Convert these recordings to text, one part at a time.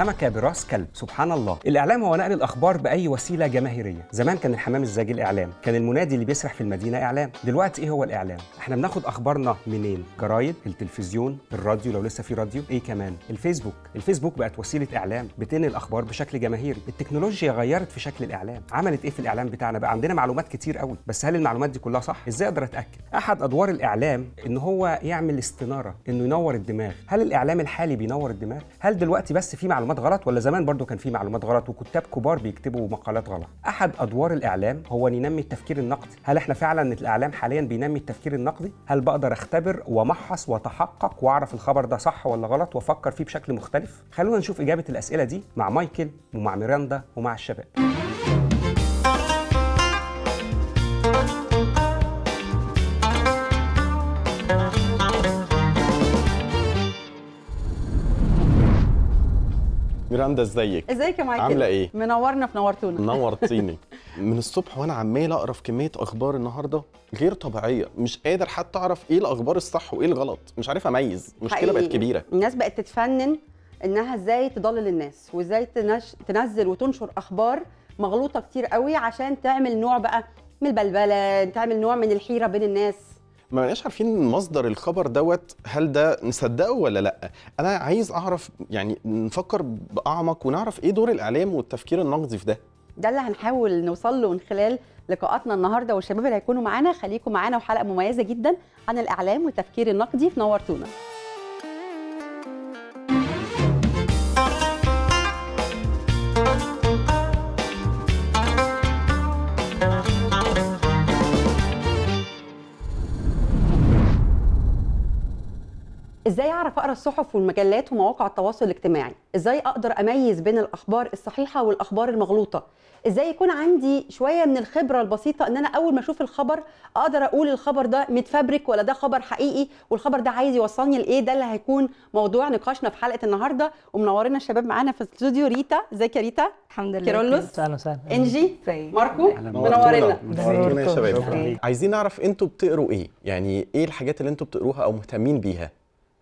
سمكه براس كلب سبحان الله الاعلام هو نقل الاخبار باي وسيله جماهيريه زمان كان الحمام الزاجي الاعلام كان المنادي اللي بيسرح في المدينه اعلام دلوقتي ايه هو الاعلام احنا بناخد اخبارنا منين جرايد التلفزيون الراديو لو لسه في راديو ايه كمان الفيسبوك الفيسبوك بقت وسيله اعلام بتنقل الاخبار بشكل جماهيري التكنولوجيا غيرت في شكل الاعلام عملت ايه في الاعلام بتاعنا بقى عندنا معلومات كتير قوي بس هل المعلومات دي كلها صح ازاي اقدر اتاكد احد ادوار الاعلام ان هو يعمل استناره انه ينور الدماغ هل الاعلام الحالي بينور الدماغ هل دلوقتي بس في معلومات معلومات غلط ولا زمان برضو كان في معلومات غلط وكتاب كبار بيكتبوا مقالات غلط احد ادوار الاعلام هو ان ينمي التفكير النقدي هل احنا فعلا الاعلام حاليا بينمي التفكير النقدي هل بقدر اختبر وامحص واتحقق واعرف الخبر ده صح ولا غلط وافكر فيه بشكل مختلف خلونا نشوف اجابه الاسئله دي مع مايكل ومع ميراندا ومع الشباب ميراندا ازيك ازيك يا مايكل عامله ايه منورنا في نورتونا نورتيني من الصبح وانا عمال اقرا في كميه اخبار النهارده غير طبيعيه مش قادر حتى اعرف ايه الاخبار الصح وايه الغلط مش عارف اميز مشكله بقت كبيره الناس بقت تتفنن انها ازاي تضلل الناس وازاي تنش... تنزل وتنشر اخبار مغلوطه كتير قوي عشان تعمل نوع بقى من البلبله تعمل نوع من الحيره بين الناس ما بنبقاش عارفين مصدر الخبر دوت هل ده نصدقه ولا لا انا عايز اعرف يعني نفكر باعمق ونعرف ايه دور الاعلام والتفكير النقدي في ده ده اللي هنحاول نوصل له من خلال لقاءاتنا النهارده والشباب اللي هيكونوا معانا خليكم معانا وحلقه مميزه جدا عن الاعلام والتفكير النقدي في نورتونا ازاي اعرف اقرا الصحف والمجلات ومواقع التواصل الاجتماعي ازاي اقدر اميز بين الاخبار الصحيحه والاخبار المغلوطه ازاي يكون عندي شويه من الخبره البسيطه ان انا اول ما اشوف الخبر اقدر اقول الخبر ده متفبرك ولا ده خبر حقيقي والخبر ده عايز يوصلني لايه ده اللي هيكون موضوع نقاشنا في حلقه النهارده ومنورنا الشباب معانا في الاستوديو ريتا ازيك يا ريتا الحمد لله كيرولوس اهلا وسهلا انجي طيب. ماركو منورنا منورنا يا شباب طيب. عايزين نعرف انتوا بتقروا ايه يعني ايه الحاجات اللي انتوا بتقروها او مهتمين بيها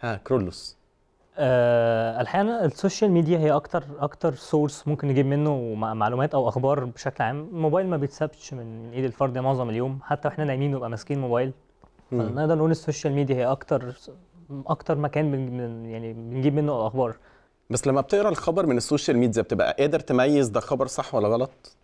ها كرولوس أه الحقيقه السوشيال ميديا هي اكتر اكتر سورس ممكن نجيب منه معلومات او اخبار بشكل عام الموبايل ما بيتسابش من ايد الفرد معظم اليوم حتى واحنا نايمين نبقى ماسكين موبايل فنقدر نقول السوشيال ميديا هي اكتر اكتر مكان من يعني بنجيب منه الاخبار بس لما بتقرا الخبر من السوشيال ميديا بتبقى قادر تميز ده خبر صح ولا غلط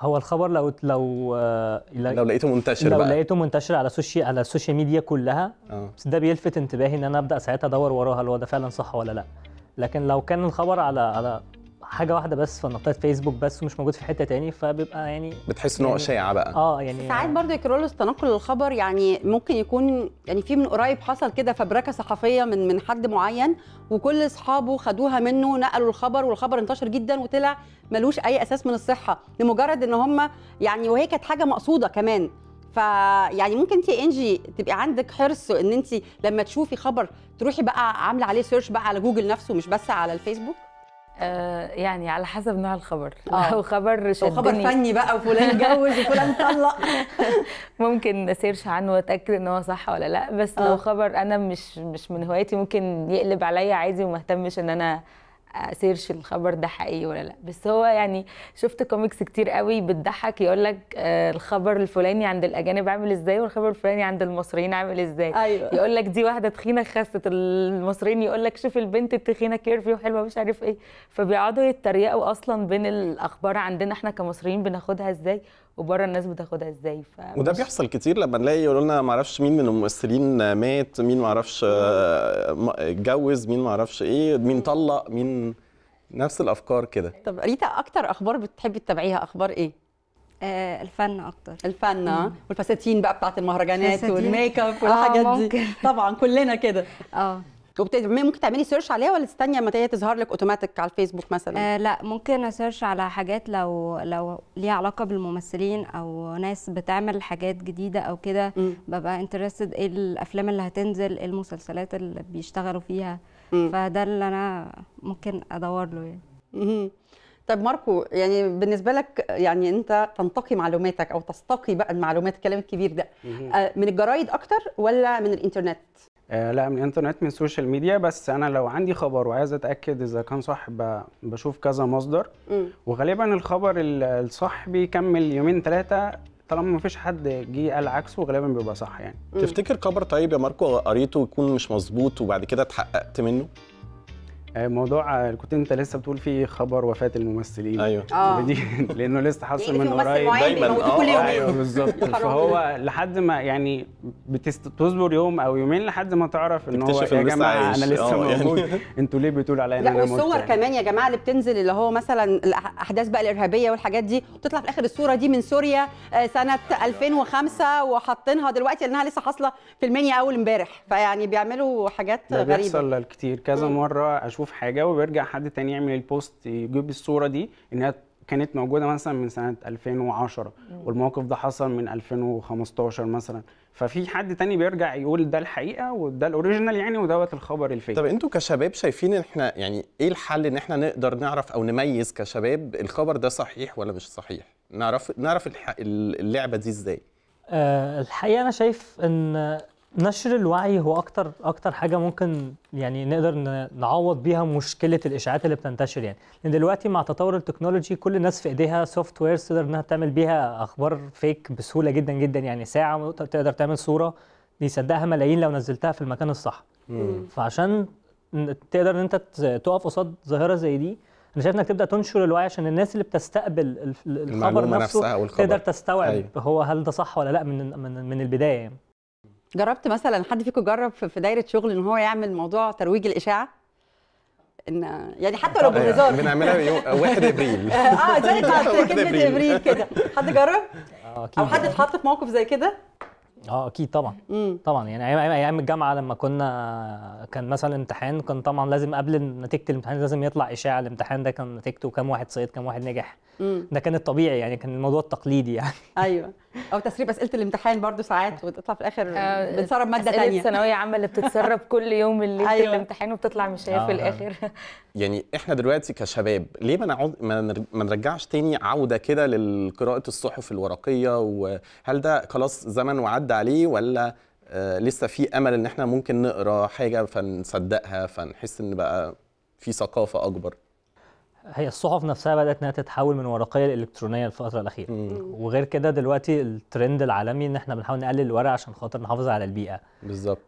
هو الخبر لو لو آه، لو لقيته منتشر لو بقى. لقيته منتشر على السوشيال على السوشيال ميديا كلها أوه. بس ده بيلفت انتباهي ان انا ابدا ساعتها ادور وراها هل هو ده فعلا صح ولا لا لكن لو كان الخبر على على حاجه واحده بس في نطاقات فيسبوك بس ومش موجود في حته تاني فبيبقى يعني بتحس ان هو يعني شائع بقى اه يعني ساعات برضه كرولوس تنقل الخبر يعني ممكن يكون يعني في من قريب حصل كده فبركه صحفيه من من حد معين وكل اصحابه خدوها منه نقلوا الخبر والخبر انتشر جدا وطلع ملوش اي اساس من الصحه لمجرد ان هم يعني وهي كانت حاجه مقصوده كمان فيعني ممكن انت انجي تبقي عندك حرص ان انت لما تشوفي خبر تروحي بقى عامله عليه سيرش بقى على جوجل نفسه مش بس على الفيسبوك آه، يعني على حسب نوع الخبر آه. لو خبر شدني خبر فني بقى وفلان اتجوز وفلان طلق ممكن اسيرش عنه واتاكد ان هو صح ولا لا بس آه. لو خبر انا مش مش من هوايتي ممكن يقلب عليا عادي وما اهتمش ان انا اسيرش الخبر ده حقيقي ولا لا بس هو يعني شفت كوميكس كتير قوي بتضحك يقول لك آه، الخبر الفلاني عند الاجانب عامل ازاي والخبر الفلاني عند المصريين عامل ازاي أيوة. يقول لك دي واحده تخينه خست المصريين يقول لك شوف البنت التخينه كيرفي وحلوه مش عارف ايه فبيقعدوا يتريقوا اصلا بين الاخبار عندنا احنا كمصريين بناخدها ازاي وبره الناس بتاخدها ازاي ف وده بيحصل كتير لما نلاقي يقولوا لنا ما اعرفش مين من الممثلين مات مين ما اعرفش آه، اتجوز مين ما اعرفش ايه مين طلق مين نفس الافكار كده طب ريتا اكتر اخبار بتحبي تتابعيها اخبار ايه آه، الفن اكتر الفن آه. والفساتين بقى بتاعت المهرجانات والميك اب والحاجات آه ممكن. دي طبعا كلنا كده اه ممكن تعملي سيرش عليها ولا تستني اما هي تظهر لك اوتوماتيك على الفيسبوك مثلا آه لا ممكن اسيرش على حاجات لو لو ليها علاقه بالممثلين او ناس بتعمل حاجات جديده او كده ببقى انترستد ايه الافلام اللي هتنزل ايه المسلسلات اللي بيشتغلوا فيها مم. فده اللي انا ممكن ادور له يعني مم. طيب ماركو يعني بالنسبه لك يعني انت تنتقي معلوماتك او تستقي بقى المعلومات الكلام الكبير ده آه، من الجرايد اكتر ولا من الانترنت آه، لا من الانترنت من السوشيال ميديا بس انا لو عندي خبر وعايز اتاكد اذا كان صح بشوف كذا مصدر م. وغالبا الخبر الصح بيكمل يومين ثلاثه طالما ما فيش حد جه قال عكسه غالبا بيبقى صح يعني تفتكر خبر طيب يا ماركو قريته يكون مش مظبوط وبعد كده اتحققت منه آه، موضوع آه، كنت انت لسه بتقول فيه خبر وفاه الممثلين ايوه آه. دي لانه لسه حاصل يعني من قريب دايما كل يوم آه، ايوه بالظبط فهو لحد ما يعني بتصبر يوم او يومين لحد ما تعرف ان هو يا جماعه انا لسه يعني. موجود يعني. انتوا ليه بتقولوا عليا ان انا موجود والصور يعني. كمان يا جماعه اللي بتنزل اللي هو مثلا الاحداث بقى الارهابيه والحاجات دي وتطلع في الاخر الصوره دي من سوريا سنه 2005 وحاطينها دلوقتي لانها لسه حاصله في المنيا اول امبارح فيعني بيعملوا حاجات غريبه بيحصل كتير كذا مره اشوف في حاجه وبيرجع حد تاني يعمل البوست يجيب الصوره دي انها كانت موجوده مثلا من سنه 2010 والموقف ده حصل من 2015 مثلا ففي حد تاني بيرجع يقول ده الحقيقه وده الاوريجينال يعني ودوت الخبر الفيك طب انتوا كشباب شايفين ان احنا يعني ايه الحل ان احنا نقدر نعرف او نميز كشباب الخبر ده صحيح ولا مش صحيح نعرف نعرف اللعبه دي ازاي أه الحقيقه انا شايف ان نشر الوعي هو اكتر اكتر حاجه ممكن يعني نقدر نعوض بيها مشكله الاشاعات اللي بتنتشر يعني لان دلوقتي مع تطور التكنولوجي كل الناس في ايديها سوفت وير تقدر انها تعمل بيها اخبار فيك بسهوله جدا جدا يعني ساعه تقدر تعمل صوره يصدقها ملايين لو نزلتها في المكان الصح فعشان تقدر ان انت تقف قصاد ظاهره زي دي انا شايف انك تبدا تنشر الوعي عشان الناس اللي بتستقبل الخبر نفسه نفسها والخبر. تقدر تستوعب أيوه. هو هل ده صح ولا لا من من, من البدايه يعني. جربت مثلا حد فيكم جرب في دايره شغل ان هو يعمل موضوع ترويج الاشاعه ان يعني حتى لو آه، آه، بهزار بنعملها 1 ابريل اه, آه، زي كلمه ابريل كده حد جرب؟ اه اكيد او حد اتحط في موقف زي كده؟ اه اكيد طبعا مم. طبعا يعني ايام ايام الجامعه لما كنا كان مثلا امتحان كان طبعا لازم قبل نتيجه الامتحان لازم يطلع اشاعه الامتحان ده كان نتيجته كام واحد صيد كام واحد نجح مم. ده كان الطبيعي يعني كان الموضوع التقليدي يعني ايوه او تسريب اسئله الامتحان برضو ساعات آه. وتطلع في الاخر آه بتسرب ماده ثانيه اسئله الثانويه عامه اللي بتتسرب كل يوم الليله أيوة. الامتحان وبتطلع مش هي آه في الاخر يعني احنا دلوقتي كشباب ليه ما نعود ما نرجعش تاني عوده كده لقراءه الصحف الورقيه وهل ده خلاص زمن وعدى عليه ولا آه لسه في امل ان احنا ممكن نقرا حاجه فنصدقها فنحس ان بقى في ثقافه اكبر هي الصحف نفسها بدات انها تتحول من ورقيه لالكترونيه الفتره الاخيره مم. وغير كده دلوقتي الترند العالمي ان احنا بنحاول نقلل الورق عشان خاطر نحافظ على البيئه بالظبط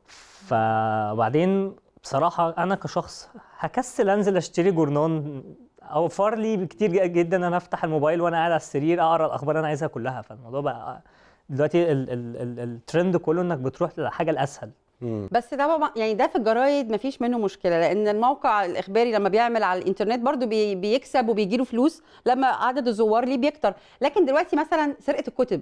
فبعدين بصراحه انا كشخص هكسل انزل اشتري جورنان اوفر لي بكتير جدا انا افتح الموبايل وانا قاعد على السرير اقرا الاخبار اللي انا عايزها كلها فالموضوع بقى دلوقتي الترند كله انك بتروح للحاجه الاسهل مم. بس ده يعني ده في الجرايد مفيش منه مشكله لان الموقع الاخباري لما بيعمل على الانترنت برضو بي بيكسب وبيجي له فلوس لما عدد الزوار ليه بيكتر لكن دلوقتي مثلا سرقه الكتب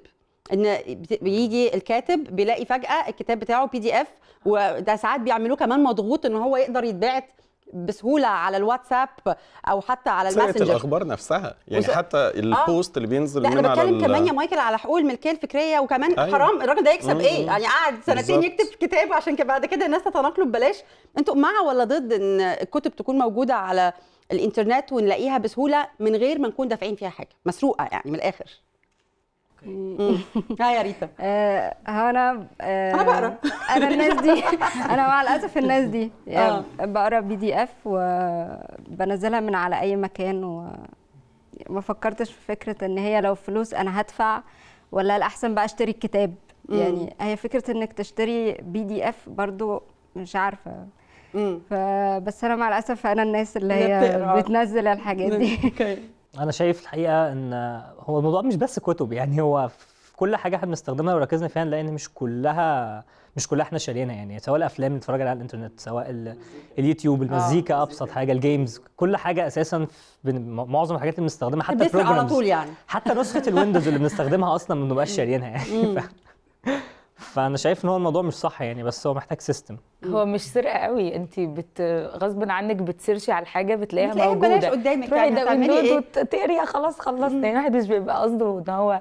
ان بيجي الكاتب بيلاقي فجاه الكتاب بتاعه بي دي اف وده ساعات بيعملوه كمان مضغوط ان هو يقدر يتبعت بسهوله على الواتساب او حتى على الماسنجر الاخبار نفسها يعني وس... حتى البوست آه. اللي بينزل لا من انا بتكلم على كمان يا مايكل على حقوق الملكيه الفكريه وكمان أيوة. حرام الراجل ده يكسب إيه؟ مم. ايه يعني قعد سنتين بالزبط. يكتب كتاب عشان بعد كده الناس تتناقله ببلاش انتوا مع ولا ضد ان الكتب تكون موجوده على الانترنت ونلاقيها بسهوله من غير ما نكون دافعين فيها حاجه مسروقه يعني من الاخر ها يا ريتا آه انا آه، انا بقرا انا الناس دي انا مع الاسف الناس دي يعني بقرا بي دي اف وبنزلها من على اي مكان وما فكرتش في فكره ان هي لو فلوس انا هدفع ولا الاحسن بقى اشتري الكتاب يعني هي فكره انك تشتري بي دي اف برضو مش عارفه فبس انا مع الاسف انا الناس اللي هي بتنزل الحاجات دي انا شايف الحقيقه ان هو الموضوع مش بس كتب يعني هو في كل حاجه احنا بنستخدمها وركزنا فيها لان مش كلها مش كلها احنا شاريينها يعني سواء الافلام اللي بنتفرج عليها على الانترنت سواء اليوتيوب آه، المزيكا ابسط حاجه الجيمز كل حاجه اساسا معظم الحاجات اللي بنستخدمها حتى على طول يعني حتى نسخه الويندوز اللي بنستخدمها اصلا ما بنبقاش شاريينها يعني فانا شايف ان هو الموضوع مش صح يعني بس هو محتاج سيستم هو مش سرقه قوي انت بت غصب عنك بتسيرشي على الحاجه بتلاقيها بتلاقي موجوده قدامك تروحي يعني داونلود إيه؟ تقريها خلاص خلصت يعني الواحد مش بيبقى قصده ان هو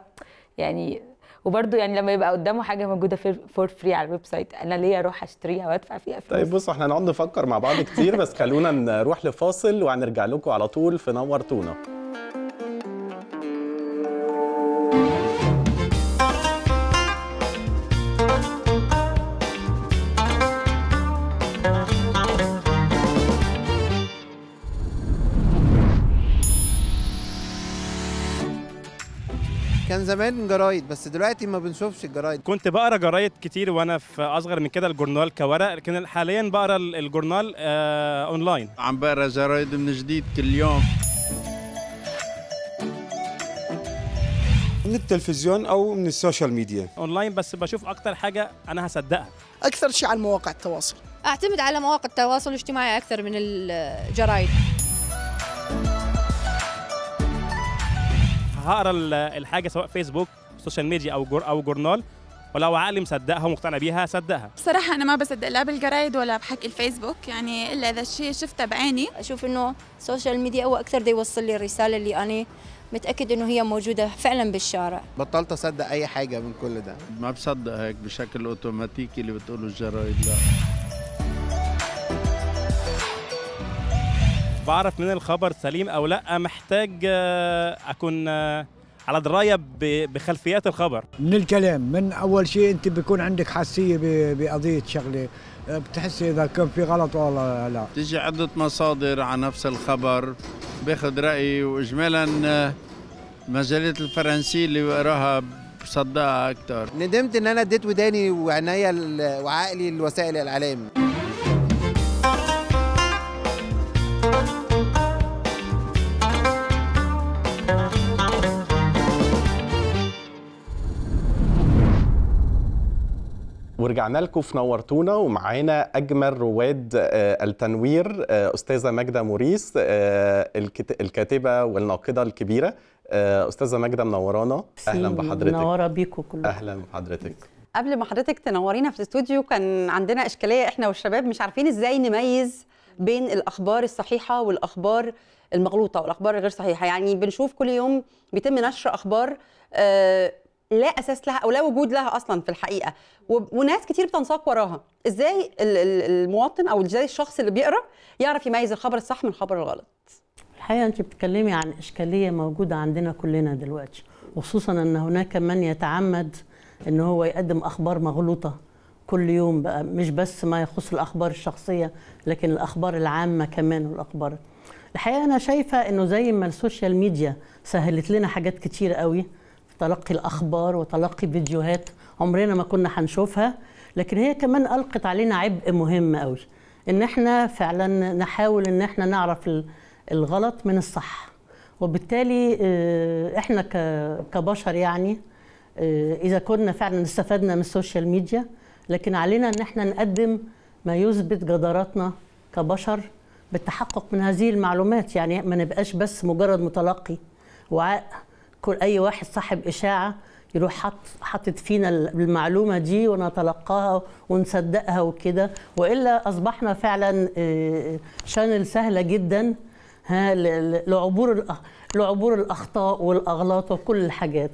يعني وبرده يعني لما يبقى قدامه حاجه موجوده فور فري على الويب سايت انا ليه اروح اشتريها وادفع فيها فلوس طيب بصوا احنا هنقعد نفكر مع بعض كتير بس خلونا نروح لفاصل وهنرجع لكم على طول في نور تونه كان زمان جرايد بس دلوقتي ما بنشوفش الجرايد كنت بقرا جرايد كتير وانا في اصغر من كده الجورنال كورق لكن حاليا بقرا الجورنال آه اونلاين عم بقرا جرايد من جديد كل يوم من التلفزيون او من السوشيال ميديا اونلاين بس بشوف اكتر حاجه انا هصدقها اكثر شيء على مواقع التواصل اعتمد على مواقع التواصل الاجتماعي اكثر من الجرايد هقرا الحاجه سواء فيسبوك سوشيال ميديا او جور او جورنال ولو عقلي مصدقها ومقتنع بيها هصدقها بصراحه انا ما بصدق لا بالجرايد ولا بحكي الفيسبوك يعني الا اذا الشيء شفته بعيني اشوف انه السوشيال ميديا هو اكثر دي يوصل لي الرساله اللي انا متاكد انه هي موجوده فعلا بالشارع بطلت اصدق اي حاجه من كل ده ما بصدق هيك بشكل اوتوماتيكي اللي بتقوله الجرايد لا بعرف من الخبر سليم او لا محتاج آه، اكون آه، على درايه بخلفيات الخبر من الكلام من اول شيء انت بيكون عندك حساسيه بقضيه شغله آه، بتحس اذا كان في غلط ولا لا تيجي عده مصادر على نفس الخبر باخذ رايي واجمالا مجله الفرنسيه اللي بقراها بصدقها اكثر ندمت ان انا اديت وداني وعينيا وعقلي لوسائل الاعلام ورجعنا لكم في نورتونا ومعانا اجمل رواد آه، التنوير آه، استاذه ماجده موريس آه، الكاتبه والناقده الكبيره استاذه ماجده منورانا اهلا بحضرتك منوره بيكم كلكم اهلا بحضرتك قبل ما حضرتك تنورينا في الاستوديو كان عندنا اشكاليه احنا والشباب مش عارفين ازاي نميز بين الاخبار الصحيحه والاخبار المغلوطه والاخبار الغير صحيحه يعني بنشوف كل يوم بيتم نشر اخبار لا اساس لها او لا وجود لها اصلا في الحقيقه وناس كتير بتنساق وراها ازاي المواطن او ازاي الشخص اللي بيقرا يعرف يميز الخبر الصح من الخبر الغلط الحقيقه انت بتتكلمي عن اشكاليه موجوده عندنا كلنا دلوقتي وخصوصا ان هناك من يتعمد ان هو يقدم اخبار مغلوطه كل يوم بقى مش بس ما يخص الاخبار الشخصيه لكن الاخبار العامه كمان والاخبار الحقيقه انا شايفه انه زي ما السوشيال ميديا سهلت لنا حاجات كتير قوي في تلقي الاخبار وتلقي فيديوهات عمرنا ما كنا هنشوفها لكن هي كمان القت علينا عبء مهم قوي ان احنا فعلا نحاول ان احنا نعرف الغلط من الصح وبالتالي آه، احنا كبشر يعني آه، اذا كنا فعلا استفدنا من السوشيال ميديا لكن علينا ان احنا نقدم ما يثبت جداراتنا كبشر بالتحقق من هذه المعلومات يعني ما نبقاش بس مجرد متلقي وعاء كل اي واحد صاحب اشاعه يروح حط حاطط فينا المعلومه دي ونتلقاها ونصدقها وكده والا اصبحنا فعلا آه، آه، شانل سهله جدا ها لعبور لعبور الاخطاء والاغلاط وكل الحاجات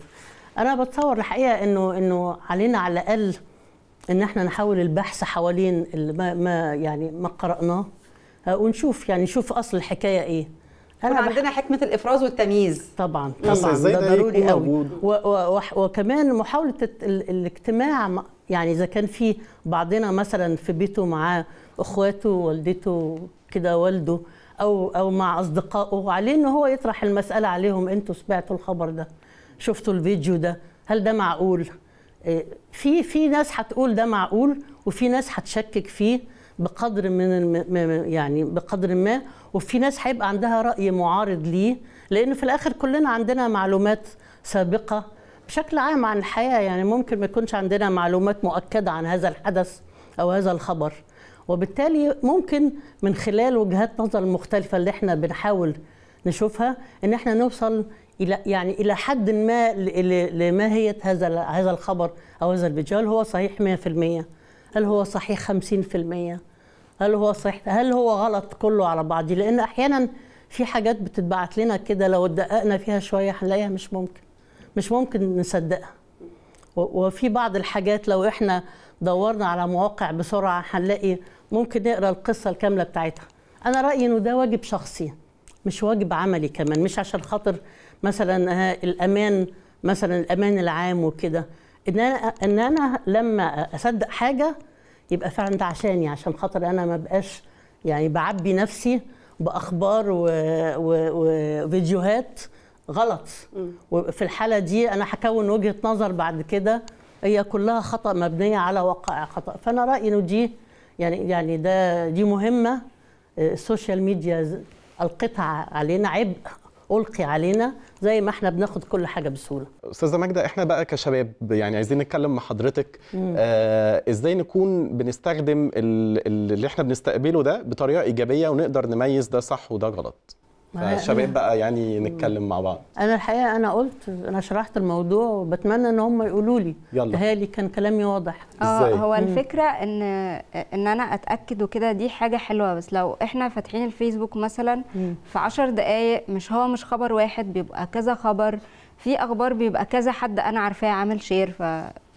انا بتصور الحقيقه انه انه علينا على الاقل ان احنا نحاول البحث حوالين ما, ما يعني ما قراناه آه، ونشوف يعني نشوف اصل الحكايه ايه احنا عندنا حكمه الافراز والتمييز طبعا طبعا ده ضروري قوي وكمان محاوله الاجتماع يعني اذا كان في بعضنا مثلا في بيته مع اخواته والدته كده والده او او مع اصدقائه عليه ان هو يطرح المساله عليهم انتوا سمعتوا الخبر ده شفتوا الفيديو ده هل ده معقول إيه، في في ناس هتقول ده معقول وفي ناس هتشكك فيه بقدر من الم... يعني بقدر ما وفي ناس هيبقى عندها راي معارض ليه لان في الاخر كلنا عندنا معلومات سابقه بشكل عام عن الحياه يعني ممكن ما يكونش عندنا معلومات مؤكده عن هذا الحدث او هذا الخبر وبالتالي ممكن من خلال وجهات نظر مختلفه اللي احنا بنحاول نشوفها ان احنا نوصل الى يعني الى حد ما لماهيه هذا هذا الخبر او هذا الفيديو هل هو صحيح 100% هل هو صحيح 50% هل هو صح هل هو غلط كله على بعضي لان احيانا في حاجات بتتبعت لنا كده لو دققنا فيها شويه هنلاقيها مش ممكن مش ممكن نصدقها وفي بعض الحاجات لو احنا دورنا على مواقع بسرعه هنلاقي ممكن نقرا القصه الكامله بتاعتها انا رايي انه ده واجب شخصي مش واجب عملي كمان مش عشان خاطر مثلا آه، الامان مثلا الامان العام وكده ان انا ان انا لما اصدق حاجه يبقى فعلا ده عشاني عشان خاطر انا ما بقاش يعني بعبي نفسي باخبار وفيديوهات غلط وفي الحاله دي انا هكون وجهه نظر بعد كده هي كلها خطا مبنيه على وقائع خطا فانا رايي انه دي يعني يعني ده دي مهمه آه، السوشيال ميديا القطع علينا عبء القي علينا زي ما احنا بناخد كل حاجه بسهوله استاذه ماجده احنا بقى كشباب يعني عايزين نتكلم مع حضرتك آه ازاي نكون بنستخدم اللي احنا بنستقبله ده بطريقه ايجابيه ونقدر نميز ده صح وده غلط فالشباب بقى يعني نتكلم مع بعض انا الحقيقه انا قلت انا شرحت الموضوع وبتمنى ان هم يقولوا لي تهالي كان كلامي واضح اه هو الفكره ان ان انا اتاكد وكده دي حاجه حلوه بس لو احنا فاتحين الفيسبوك مثلا في 10 دقائق مش هو مش خبر واحد بيبقى كذا خبر في اخبار بيبقى كذا حد انا عارفاه عامل شير ف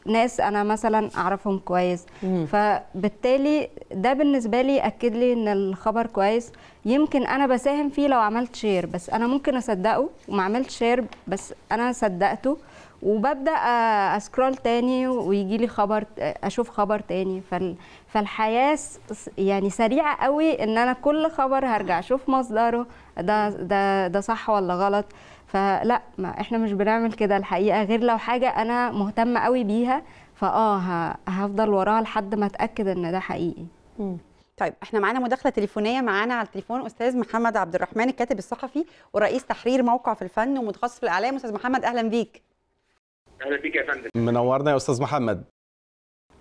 ناس انا مثلا اعرفهم كويس مم. فبالتالي ده بالنسبه لي اكد لي ان الخبر كويس يمكن انا بساهم فيه لو عملت شير بس انا ممكن اصدقه وما عملت شير بس انا صدقته وببدا آه، اسكرول تاني ويجي لي خبر آه، اشوف خبر تاني فالحياه يعني سريعه قوي ان انا كل خبر هرجع اشوف مصدره ده ده ده صح ولا غلط فلا ما احنا مش بنعمل كده الحقيقه غير لو حاجه انا مهتمه قوي بيها فاه هفضل وراها لحد ما اتاكد ان ده حقيقي طيب احنا معانا مداخله تليفونيه معانا على التليفون استاذ محمد عبد الرحمن الكاتب الصحفي ورئيس تحرير موقع في الفن ومتخصص في الاعلام استاذ محمد اهلا بيك اهلا بيك يا فندم منورنا يا استاذ محمد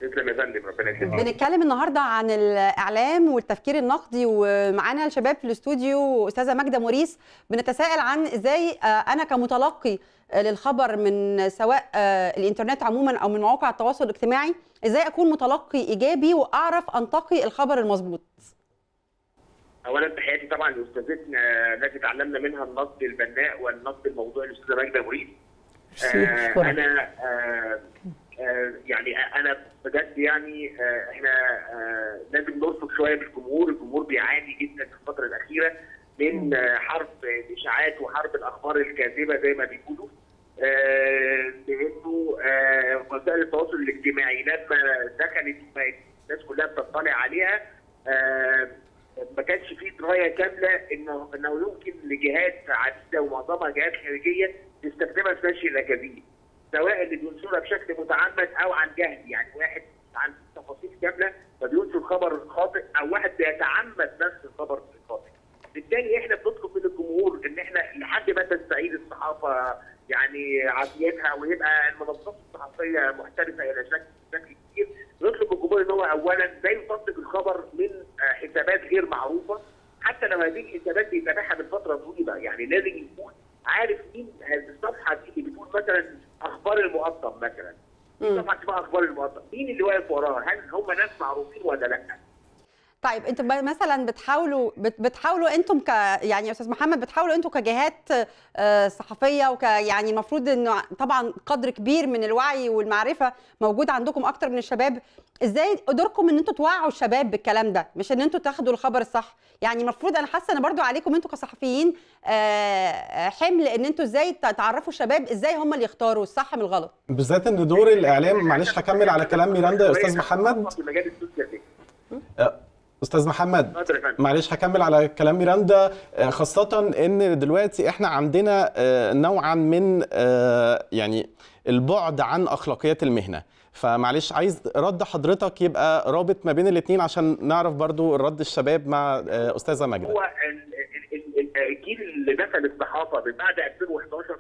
تسلم يا فندم ربنا يخليك بنتكلم النهارده عن الاعلام والتفكير النقدي ومعانا الشباب في الاستوديو استاذه ماجده موريس بنتساءل عن ازاي آه، انا كمتلقي آه، للخبر من سواء آه، الانترنت عموما او من مواقع التواصل الاجتماعي ازاي اكون متلقي ايجابي واعرف انتقي الخبر المظبوط اولا تحياتي طبعا لاستاذتنا التي تعلمنا منها النقد البناء والنقد الموضوعي الاستاذه ماجده موريس آه انا آه آه، يعني انا بجد يعني آه، احنا آه، لازم نرفق شويه بالجمهور، الجمهور بيعاني جدا في الفتره الاخيره من حرب الاشاعات وحرب الاخبار الكاذبه زي ما بيقولوا لانه وسائل التواصل الاجتماعي لما دخلت الناس كلها بتطلع عليها ما كانش في درايه كامله انه انه يمكن لجهات عديده ومعظمها جهات خارجيه تستخدمها في نشر الاكاذيب. سواء اللي بينشرها بشكل متعمد او عن جهل يعني واحد عن تفاصيل كامله فبينشر خبر خاطئ او واحد بيتعمد نفس الخبر الخاطئ. بالتالي احنا بنطلب من الجمهور ان احنا لحد ما تستعيد الصحافه يعني عافيتها ويبقى المنظمات الصحفيه محترفه الى شكل شكل كبير نطلب الجمهور ان هو اولا لا يصدق الخبر من آه، حسابات غير معروفه حتى لو هذه الحسابات بيتابعها من فتره طويله يعني لازم يكون عارف مين الصفحه دي اللي بتقول مثلا اخبار المقطم مثلا الصفحه دي اخبار المقطم مين اللي واقف وراها هل هم ناس معروفين ولا لا طيب انتوا مثلا بتحاولوا بتحاولوا انتم ك يعني يا استاذ محمد بتحاولوا انتم كجهات آه، صحفيه وك يعني المفروض انه طبعا قدر كبير من الوعي والمعرفه موجود عندكم اكتر من الشباب ازاي دوركم ان انتوا توعوا الشباب بالكلام ده مش ان انتوا تاخدوا الخبر الصح يعني المفروض انا حاسه ان برضو عليكم انتوا كصحفيين آه، آه، حمل ان انتوا ازاي تعرفوا الشباب ازاي هم اللي يختاروا الصح من الغلط بالذات ان دور الاعلام معلش هكمل على كلام ميراندا يا استاذ إيه، محمد استاذ محمد معلش هكمل على كلام ميراندا آه، خاصه ان دلوقتي احنا عندنا آه، نوعا من آه، يعني البعد عن اخلاقيات المهنه فمعلش عايز رد حضرتك يبقى رابط ما بين الاثنين عشان نعرف برضو رد الشباب مع استاذه ماجده هو الجيل اللي دخل الصحافه من بعد 2011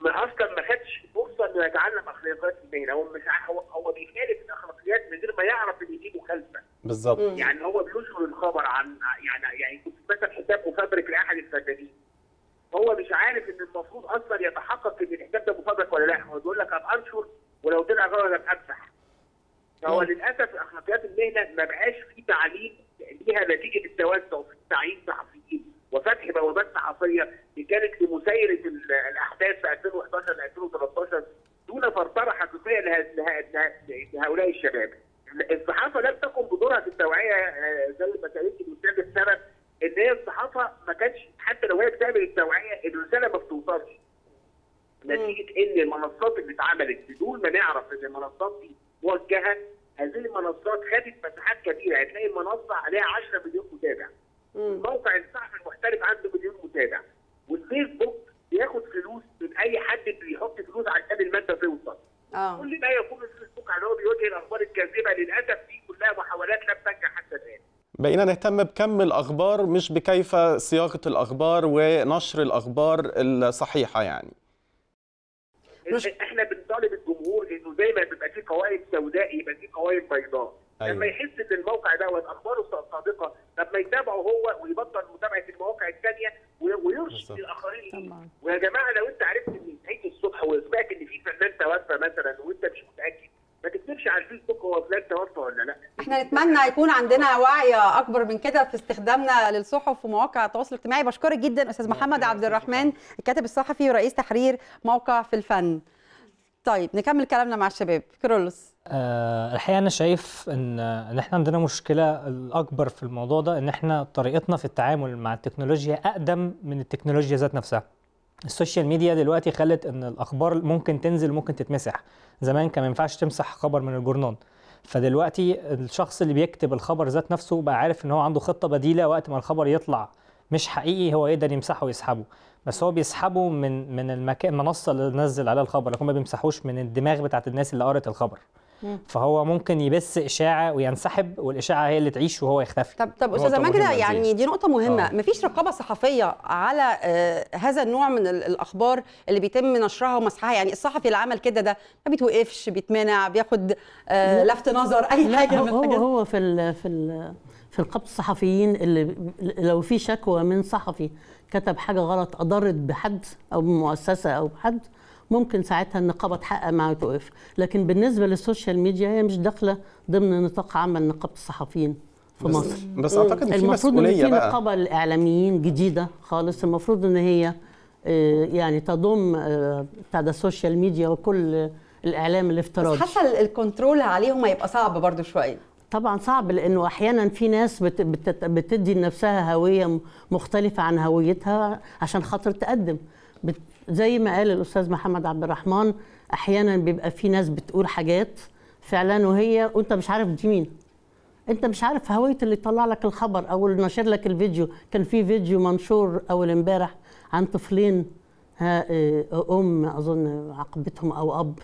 ما اصلا ما خدش فرصه انه يتعلم اخلاقيات المهنه هو مش هو هو بيخالف الاخلاقيات من غير ما يعرف ان دي مخالفه بالظبط يعني هو بينشر الخبر عن يعني يعني كنت مثلا حساب مفبرك لاحد الفنانين هو مش عارف ان المفروض اصلا يتحقق ان الحساب ده مفبرك ولا لا هو بيقول لك انا انشر ولو طلع غلط انا امسح فهو للاسف اخلاقيات المهنه ما بقاش في تعليم ليها نتيجه التوسع في تعيين صحفيين وفتح بوابات صحفيه اللي كانت لمسايره الاحداث في 2011 ل 2013 دون فرطره حقيقيه لهؤلاء الشباب. الصحافه لم تقم بدورها في التوعيه آه، زي ما كانت بتعمل السبب ان هي الصحافه ما كانتش حتى لو هي بتعمل التوعيه الرساله ما بتوصلش. نتيجه ان المنصات اللي اتعملت بدون ما نعرف ان المنصات دي موجهه هذه المنصات خدت مساحات كبيره هتلاقي يعني المنصه عليها 10 مليون متابع. موقع الصحفي المحترف عنده مليون متابع. والفيسبوك بياخد فلوس من اي حد بيحط فلوس عشان الماده توصل. اه كل ما يكون الفيسبوك على هو بيوجه الاخبار الكاذبه للاسف دي كلها محاولات لم تنجح حتى الان بقينا نهتم بكم الاخبار مش بكيف صياغه الاخبار ونشر الاخبار الصحيحه يعني مش... احنا بنطالب الجمهور انه زي ما بيبقى فيه قوائم سوداء يبقى فيه قوائم بيضاء أيوة. لما يحس ان الموقع دوت اخباره صادقه لما يتابعه هو ويبطل متابعه المواقع الثانيه ويرشد الاخرين ليه ويا جماعه لو انت عرفت ان صحيت الصبح وسمعت ان في فنان توفى مثلا وانت مش متاكد ما تكتبش على الفيسبوك هو فلان توفى ولا لا احنا نتمنى يكون عندنا وعي اكبر من كده في استخدامنا للصحف ومواقع التواصل الاجتماعي بشكرك جدا استاذ محمد عبد الرحمن الكاتب الصحفي ورئيس تحرير موقع في الفن طيب نكمل كلامنا مع الشباب كرولوس أه الحقيقه انا شايف ان ان احنا عندنا مشكله الاكبر في الموضوع ده ان احنا طريقتنا في التعامل مع التكنولوجيا اقدم من التكنولوجيا ذات نفسها السوشيال ميديا دلوقتي خلت ان الاخبار ممكن تنزل وممكن تتمسح زمان كان ما ينفعش تمسح خبر من الجورنال فدلوقتي الشخص اللي بيكتب الخبر ذات نفسه بقى عارف ان هو عنده خطه بديله وقت ما الخبر يطلع مش حقيقي هو يقدر يمسحه ويسحبه بس هو بيسحبه من من المكان المنصه اللي نزل عليها الخبر لكن ما بيمسحوش من الدماغ بتاعت الناس اللي قرت الخبر فهو ممكن يبث اشاعه وينسحب والاشاعه هي اللي تعيش وهو يختفي طب طب استاذ ماجدة يعني دي نقطه مهمه أوه. مفيش رقابه صحفيه على آه هذا النوع من الاخبار اللي بيتم نشرها ومسحها يعني الصحفي اللي عمل كده ده ما بيتوقفش بيتمنع بياخد آه لفت نظر اي حاجه من هو هو في ال في ال في القبض الصحفيين اللي لو في شكوى من صحفي كتب حاجه غلط اضرت بحد او بمؤسسه او بحد ممكن ساعتها النقابه تحقق معاه وتوقف لكن بالنسبه للسوشيال ميديا هي مش داخله ضمن نطاق عمل نقابه الصحفيين في بس مصر بس اعتقد في مسؤوليه ان في نقابه الاعلاميين جديده خالص المفروض ان هي آه، يعني تضم آه، بتاع ده السوشيال ميديا وكل الاعلام الافتراضي بس حصل الكنترول عليهم هيبقى صعب برضو شويه طبعا صعب لانه احيانا في ناس بتدي لنفسها هويه مختلفه عن هويتها عشان خاطر تقدم زي ما قال الاستاذ محمد عبد الرحمن احيانا بيبقى في ناس بتقول حاجات فعلا وهي وانت مش عارف دي مين انت مش عارف هويه اللي طلع لك الخبر او اللي نشر لك الفيديو كان في فيديو منشور اول امبارح عن طفلين آه، ام اظن عاقبتهم او اب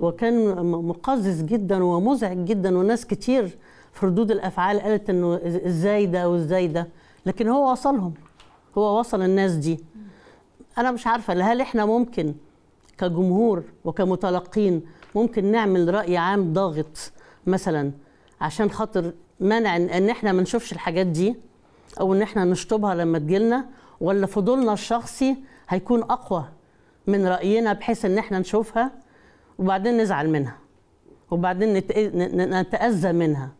وكان مقزز جدا ومزعج جدا وناس كتير في ردود الافعال قالت انه ازاي ده وازاي ده لكن هو وصلهم هو وصل الناس دي انا مش عارفه هل احنا ممكن كجمهور وكمتلقين ممكن نعمل راي عام ضاغط مثلا عشان خاطر منع ان احنا ما نشوفش الحاجات دي او ان احنا نشطبها لما تجيلنا ولا فضولنا الشخصي هيكون اقوى من راينا بحيث ان احنا نشوفها وبعدين نزعل منها وبعدين نتأذى منها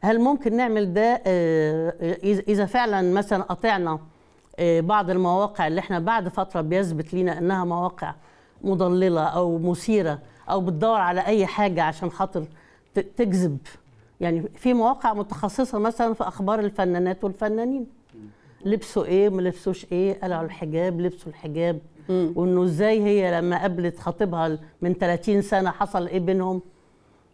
هل ممكن نعمل ده آه، إذا فعلا مثلا قطعنا آه، بعض المواقع اللي احنا بعد فترة بيثبت لنا إنها مواقع مضللة أو مثيرة أو بتدور على أي حاجة عشان خاطر تجذب يعني في مواقع متخصصة مثلا في أخبار الفنانات والفنانين لبسوا إيه ما لبسوش إيه قلعوا الحجاب لبسوا الحجاب وانه ازاي هي لما قابلت خطيبها من 30 سنه حصل ايه بينهم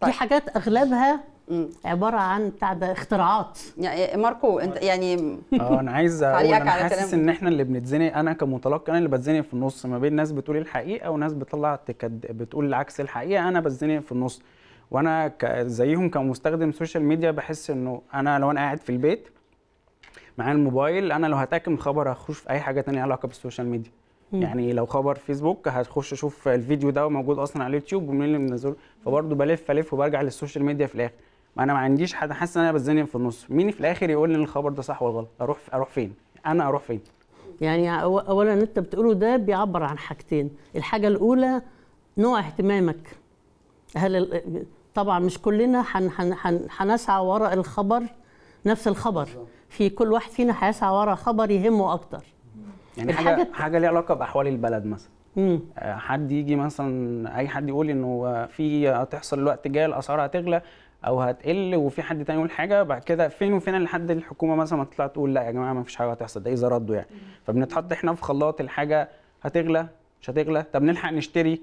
طيب. في حاجات اغلبها مم. عباره عن بتاع ده اختراعات يعني ماركو انت طيب. يعني اه انا عايز اقول انا حاسس ان احنا اللي بنتزنق انا كمتلقي انا اللي بتزنق في النص ما بين ناس بتقول الحقيقه وناس بتطلع تكد... بتقول عكس الحقيقه انا بتزنق في النص وانا ك... زيهم كمستخدم سوشيال ميديا بحس انه انا لو انا قاعد في البيت معايا الموبايل انا لو هتاكم خبر هخش في اي حاجه تانية علاقه بالسوشيال ميديا مم. يعني لو خبر فيسبوك هخش اشوف الفيديو ده موجود اصلا على اليوتيوب ومين اللي منزله فبرضه بلف الف وبرجع للسوشيال ميديا في الاخر ما انا ما عنديش حد حاسس ان انا بتزنق في النص مين في الاخر يقول لي الخبر ده صح ولا غلط اروح اروح فين انا اروح فين يعني اولا انت بتقوله ده بيعبر عن حاجتين الحاجه الاولى نوع اهتمامك هل طبعا مش كلنا هنسعى وراء الخبر نفس الخبر في كل واحد فينا هيسعى وراء خبر يهمه اكتر يعني حاجه حاجه, حاجة ليها علاقه باحوال البلد مثلا مم. آه، حد يجي مثلا اي حد يقول انه في هتحصل الوقت جاي الاسعار هتغلى او هتقل وفي حد تاني يقول حاجه بعد كده فين وفين لحد الحكومه مثلا ما تطلع تقول لا يا جماعه ما فيش حاجه هتحصل ده اذا ردوا يعني فبنتحط احنا في خلاط الحاجه هتغلى مش هتغلى طب نلحق نشتري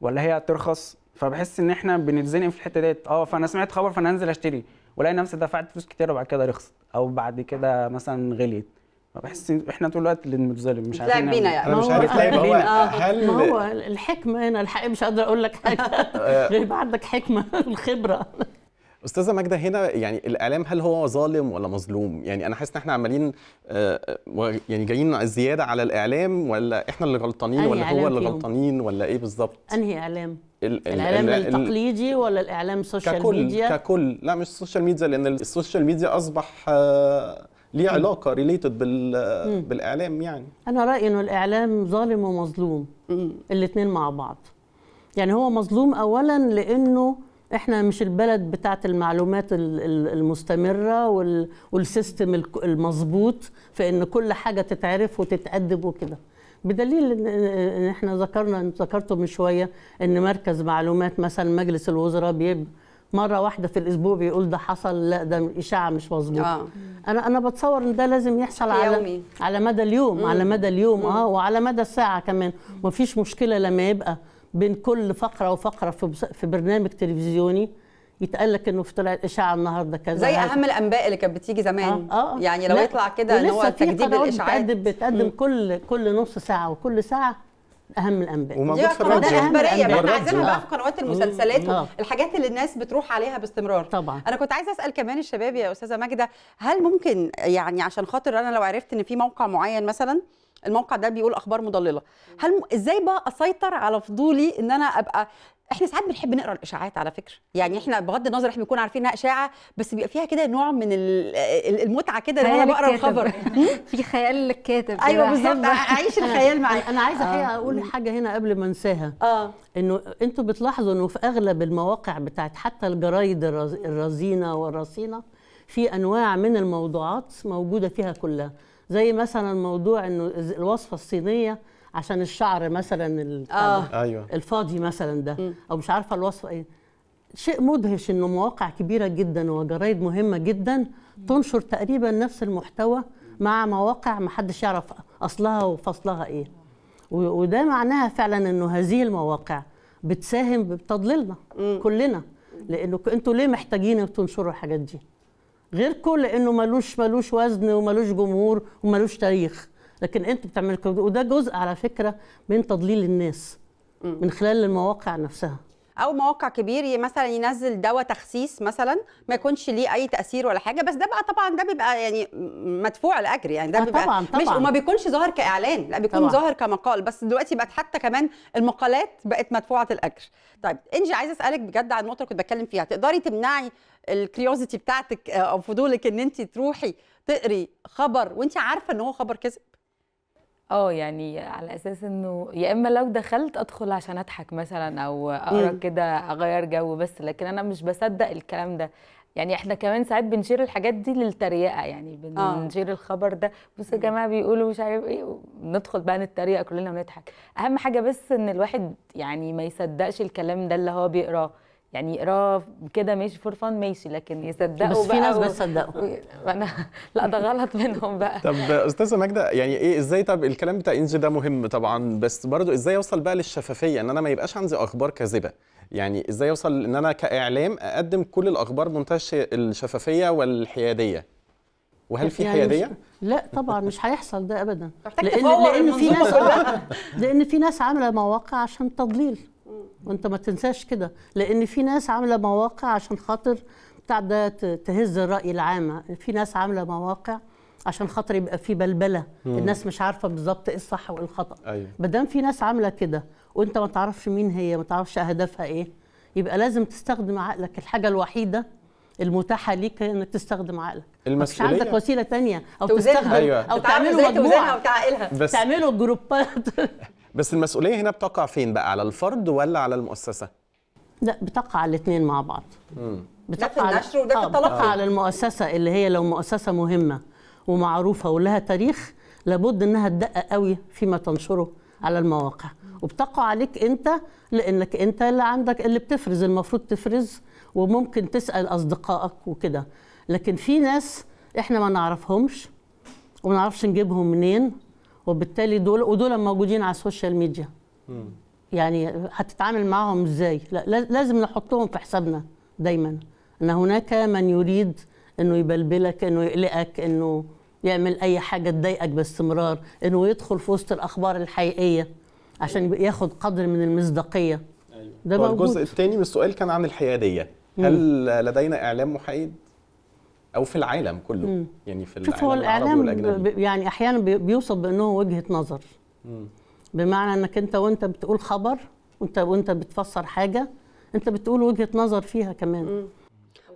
ولا هي هترخص فبحس ان احنا بنتزنق في الحته ديت اه فانا سمعت خبر فانا هنزل اشتري والاقي نفسي دفعت فلوس كتير وبعد كده رخصت او بعد كده مثلا غليت بحس احنا طول الوقت اللي متظلم مش عارفين بينا إيه. يعني مش عارف بينا آه. هل آه. ما هو الحكمه هنا الحقيقه مش قادره اقول لك حاجه آه. غير عندك حكمه الخبره استاذه ماجده هنا يعني الاعلام هل هو ظالم ولا مظلوم يعني انا حاسس ان احنا عمالين يعني جايين زياده على الاعلام ولا احنا اللي غلطانين ولا هو اللي غلطانين ولا ايه بالظبط انهي اعلام ال الاعلام التقليدي ولا الاعلام السوشيال ككل ميديا ككل لا مش السوشيال ميديا لان السوشيال ميديا اصبح آه ليه علاقه ريليتد بالاعلام يعني انا رايي انه الاعلام ظالم ومظلوم الاثنين مع بعض يعني هو مظلوم اولا لانه احنا مش البلد بتاعت المعلومات المستمره والسيستم المظبوط في ان كل حاجه تتعرف وتتادب وكده بدليل ان احنا ذكرنا ذكرته من شويه ان مركز معلومات مثلا مجلس الوزراء مره واحده في الاسبوع بيقول ده حصل لا ده اشاعه مش مظبوطه آه. انا انا بتصور ان ده لازم يحصل على يومي. على مدى اليوم مم. على مدى اليوم مم. اه وعلى مدى الساعه كمان مفيش مشكله لما يبقى بين كل فقره وفقره في في برنامج تلفزيوني يتقال لك انه طلعت اشاعه النهارده كذا زي اهم الانباء اللي كانت بتيجي زمان آه آه, آه. يعني لو لا. يطلع كده ان هو تكذيب الاشاعات بتقدم, بتقدم كل كل نص ساعه وكل ساعه اهم الانباء وموجود في القنوات الاخباريه احنا عايزينها بقى في قنوات المسلسلات الحاجات اللي الناس بتروح عليها باستمرار طبعا انا كنت عايزه اسال كمان الشباب يا استاذه ماجده هل ممكن يعني عشان خاطر انا لو عرفت ان في موقع معين مثلا الموقع ده بيقول اخبار مضلله هل م... ازاي بقى اسيطر على فضولي ان انا ابقى احنا ساعات بنحب نقرا الاشاعات على فكره يعني احنا بغض النظر احنا بنكون عارفين انها اشاعه بس بيبقى فيها كده نوع من المتعه كده ان انا بقرا الخبر في خيال للكاتب ايوه بالظبط اعيش الخيال معاك انا عايزه الحقيقه آه. اقول حاجه هنا قبل ما انساها اه انه انتوا بتلاحظوا انه في اغلب المواقع بتاعت حتى الجرايد الرزينه والرصينه في انواع من الموضوعات موجوده فيها كلها زي مثلا موضوع انه الوصفه الصينيه عشان الشعر مثلا آه. أيوة. الفاضي مثلا ده م. او مش عارفه الوصف ايه شيء مدهش انه مواقع كبيره جدا وجرايد مهمه جدا تنشر تقريبا نفس المحتوى مع مواقع ما حدش يعرف اصلها وفصلها ايه وده معناها فعلا انه هذه المواقع بتساهم بتضليلنا كلنا لانه انتوا ليه محتاجين تنشروا الحاجات دي غيركم لانه ملوش ملوش وزن وملوش جمهور وملوش تاريخ لكن انت بتعمل وده جزء على فكره من تضليل الناس من خلال المواقع نفسها او مواقع كبير مثلا ينزل دواء تخسيس مثلا ما يكونش ليه اي تاثير ولا حاجه بس ده بقى طبعا ده بيبقى يعني مدفوع الاجر يعني ده آه بيبقى طبعا طبعا مش وما بيكونش ظاهر كاعلان لا بيكون ظاهر كمقال بس دلوقتي بقت حتى كمان المقالات بقت مدفوعه الاجر طيب انجي عايزه اسالك بجد عن النقطه اللي كنت بتكلم فيها تقدري تمنعي الكريوزيتي بتاعتك آه، او فضولك ان انت تروحي تقري خبر وانت عارفه ان هو خبر كذب اه يعني على اساس انه يا اما لو دخلت ادخل عشان اضحك مثلا او اقرا كده اغير جو بس لكن انا مش بصدق الكلام ده يعني احنا كمان ساعات بنشير الحاجات دي للتريقه يعني آه. بنشير آه. الخبر ده بصوا يا جماعه بيقولوا مش عارف ايه ندخل بقى نتريق كلنا ونضحك اهم حاجه بس ان الواحد يعني ما يصدقش الكلام ده اللي هو بيقراه يعني يقراه كده ماشي فور فان ماشي لكن يصدقوا بس في ناس بس صدقوا انا لا ده غلط منهم بقى طب استاذه ماجده يعني ايه ازاي طب الكلام بتاع انجي ده مهم طبعا بس برضو ازاي اوصل بقى للشفافيه ان انا ما يبقاش عندي اخبار كاذبه يعني ازاي اوصل ان انا كاعلام اقدم كل الاخبار بمنتهى الشفافيه والحياديه وهل في يعني حياديه؟ لا طبعا مش هيحصل ده ابدا لان لان في ناس لان في ناس عامله مواقع عشان تضليل وانت ما تنساش كده لان في ناس عامله مواقع عشان خاطر بتاع ده تهز الراي العام في ناس عامله مواقع عشان خاطر يبقى في بلبله مم. الناس مش عارفه بالظبط ايه الصح وايه الخطا أيوه. ما دام في ناس عامله كده وانت ما تعرفش مين هي ما تعرفش اهدافها ايه يبقى لازم تستخدم عقلك الحاجه الوحيده المتاحه ليك هي انك تستخدم عقلك المسؤوليه مش عندك وسيله تانية او تستخدم أيوة. او تعملوا مجموعه او تعقلها تعملوا جروبات بس المسؤوليه هنا بتقع فين بقى على الفرد ولا على المؤسسه لا بتقع على الاثنين مع بعض بتقع على النشر وده آه، بتقع على المؤسسه اللي هي لو مؤسسه مهمه ومعروفه ولها تاريخ لابد انها تدقق قوي فيما تنشره على المواقع وبتقع عليك انت لانك انت اللي عندك اللي بتفرز المفروض تفرز وممكن تسال اصدقائك وكده لكن في ناس احنا ما نعرفهمش وما نعرفش نجيبهم منين وبالتالي دول ودول موجودين على السوشيال ميديا يعني هتتعامل معهم ازاي لا لازم نحطهم في حسابنا دايما ان هناك من يريد انه يبلبلك انه يقلقك انه يعمل اي حاجه تضايقك باستمرار انه يدخل في وسط الاخبار الحقيقيه عشان أيوه. ياخد قدر من المصداقيه أيوة. ده طيب، موجود الجزء الثاني من السؤال كان عن الحياديه هل لدينا اعلام محايد او في العالم كله مم. يعني في العالم هو العربي يعني احيانا بيوصف بانه وجهه نظر مم. بمعنى انك انت وانت بتقول خبر وانت وانت بتفسر حاجه انت بتقول وجهه نظر فيها كمان مم.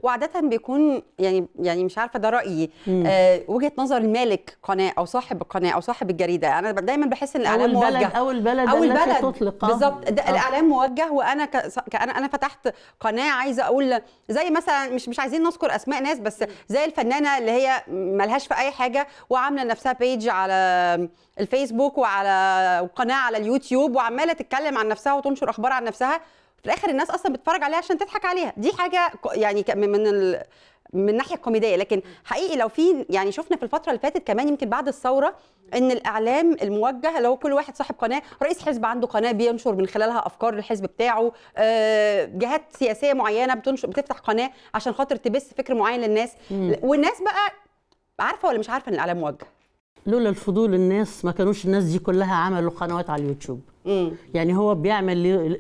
وعاده بيكون يعني يعني مش عارفه ده رايي آه وجهه نظر مالك قناه او صاحب القناه او صاحب الجريده انا دايما بحس ان الاعلام أو موجه البلد او البلد التي تطلق آه. بالظبط آه. الاعلام موجه وانا كأنا انا فتحت قناه عايزه اقول زي مثلا مش مش عايزين نذكر اسماء ناس بس زي الفنانه اللي هي ملهاش في اي حاجه وعامله نفسها بيج على الفيسبوك وعلى قناه على اليوتيوب وعماله تتكلم عن نفسها وتنشر اخبار عن نفسها في الاخر الناس اصلا بتتفرج عليها عشان تضحك عليها دي حاجه يعني من ال... من الناحيه الكوميديه لكن حقيقي لو في يعني شفنا في الفتره اللي فاتت كمان يمكن بعد الثوره ان الاعلام الموجه لو كل واحد صاحب قناه رئيس حزب عنده قناه بينشر من خلالها افكار الحزب بتاعه آه، جهات سياسيه معينه بتنشر بتفتح قناه عشان خاطر تبث فكر معين للناس والناس بقى عارفه ولا مش عارفه ان الاعلام موجه لولا الفضول الناس ما كانوش الناس دي كلها عملوا قنوات على اليوتيوب مم. يعني هو بيعمل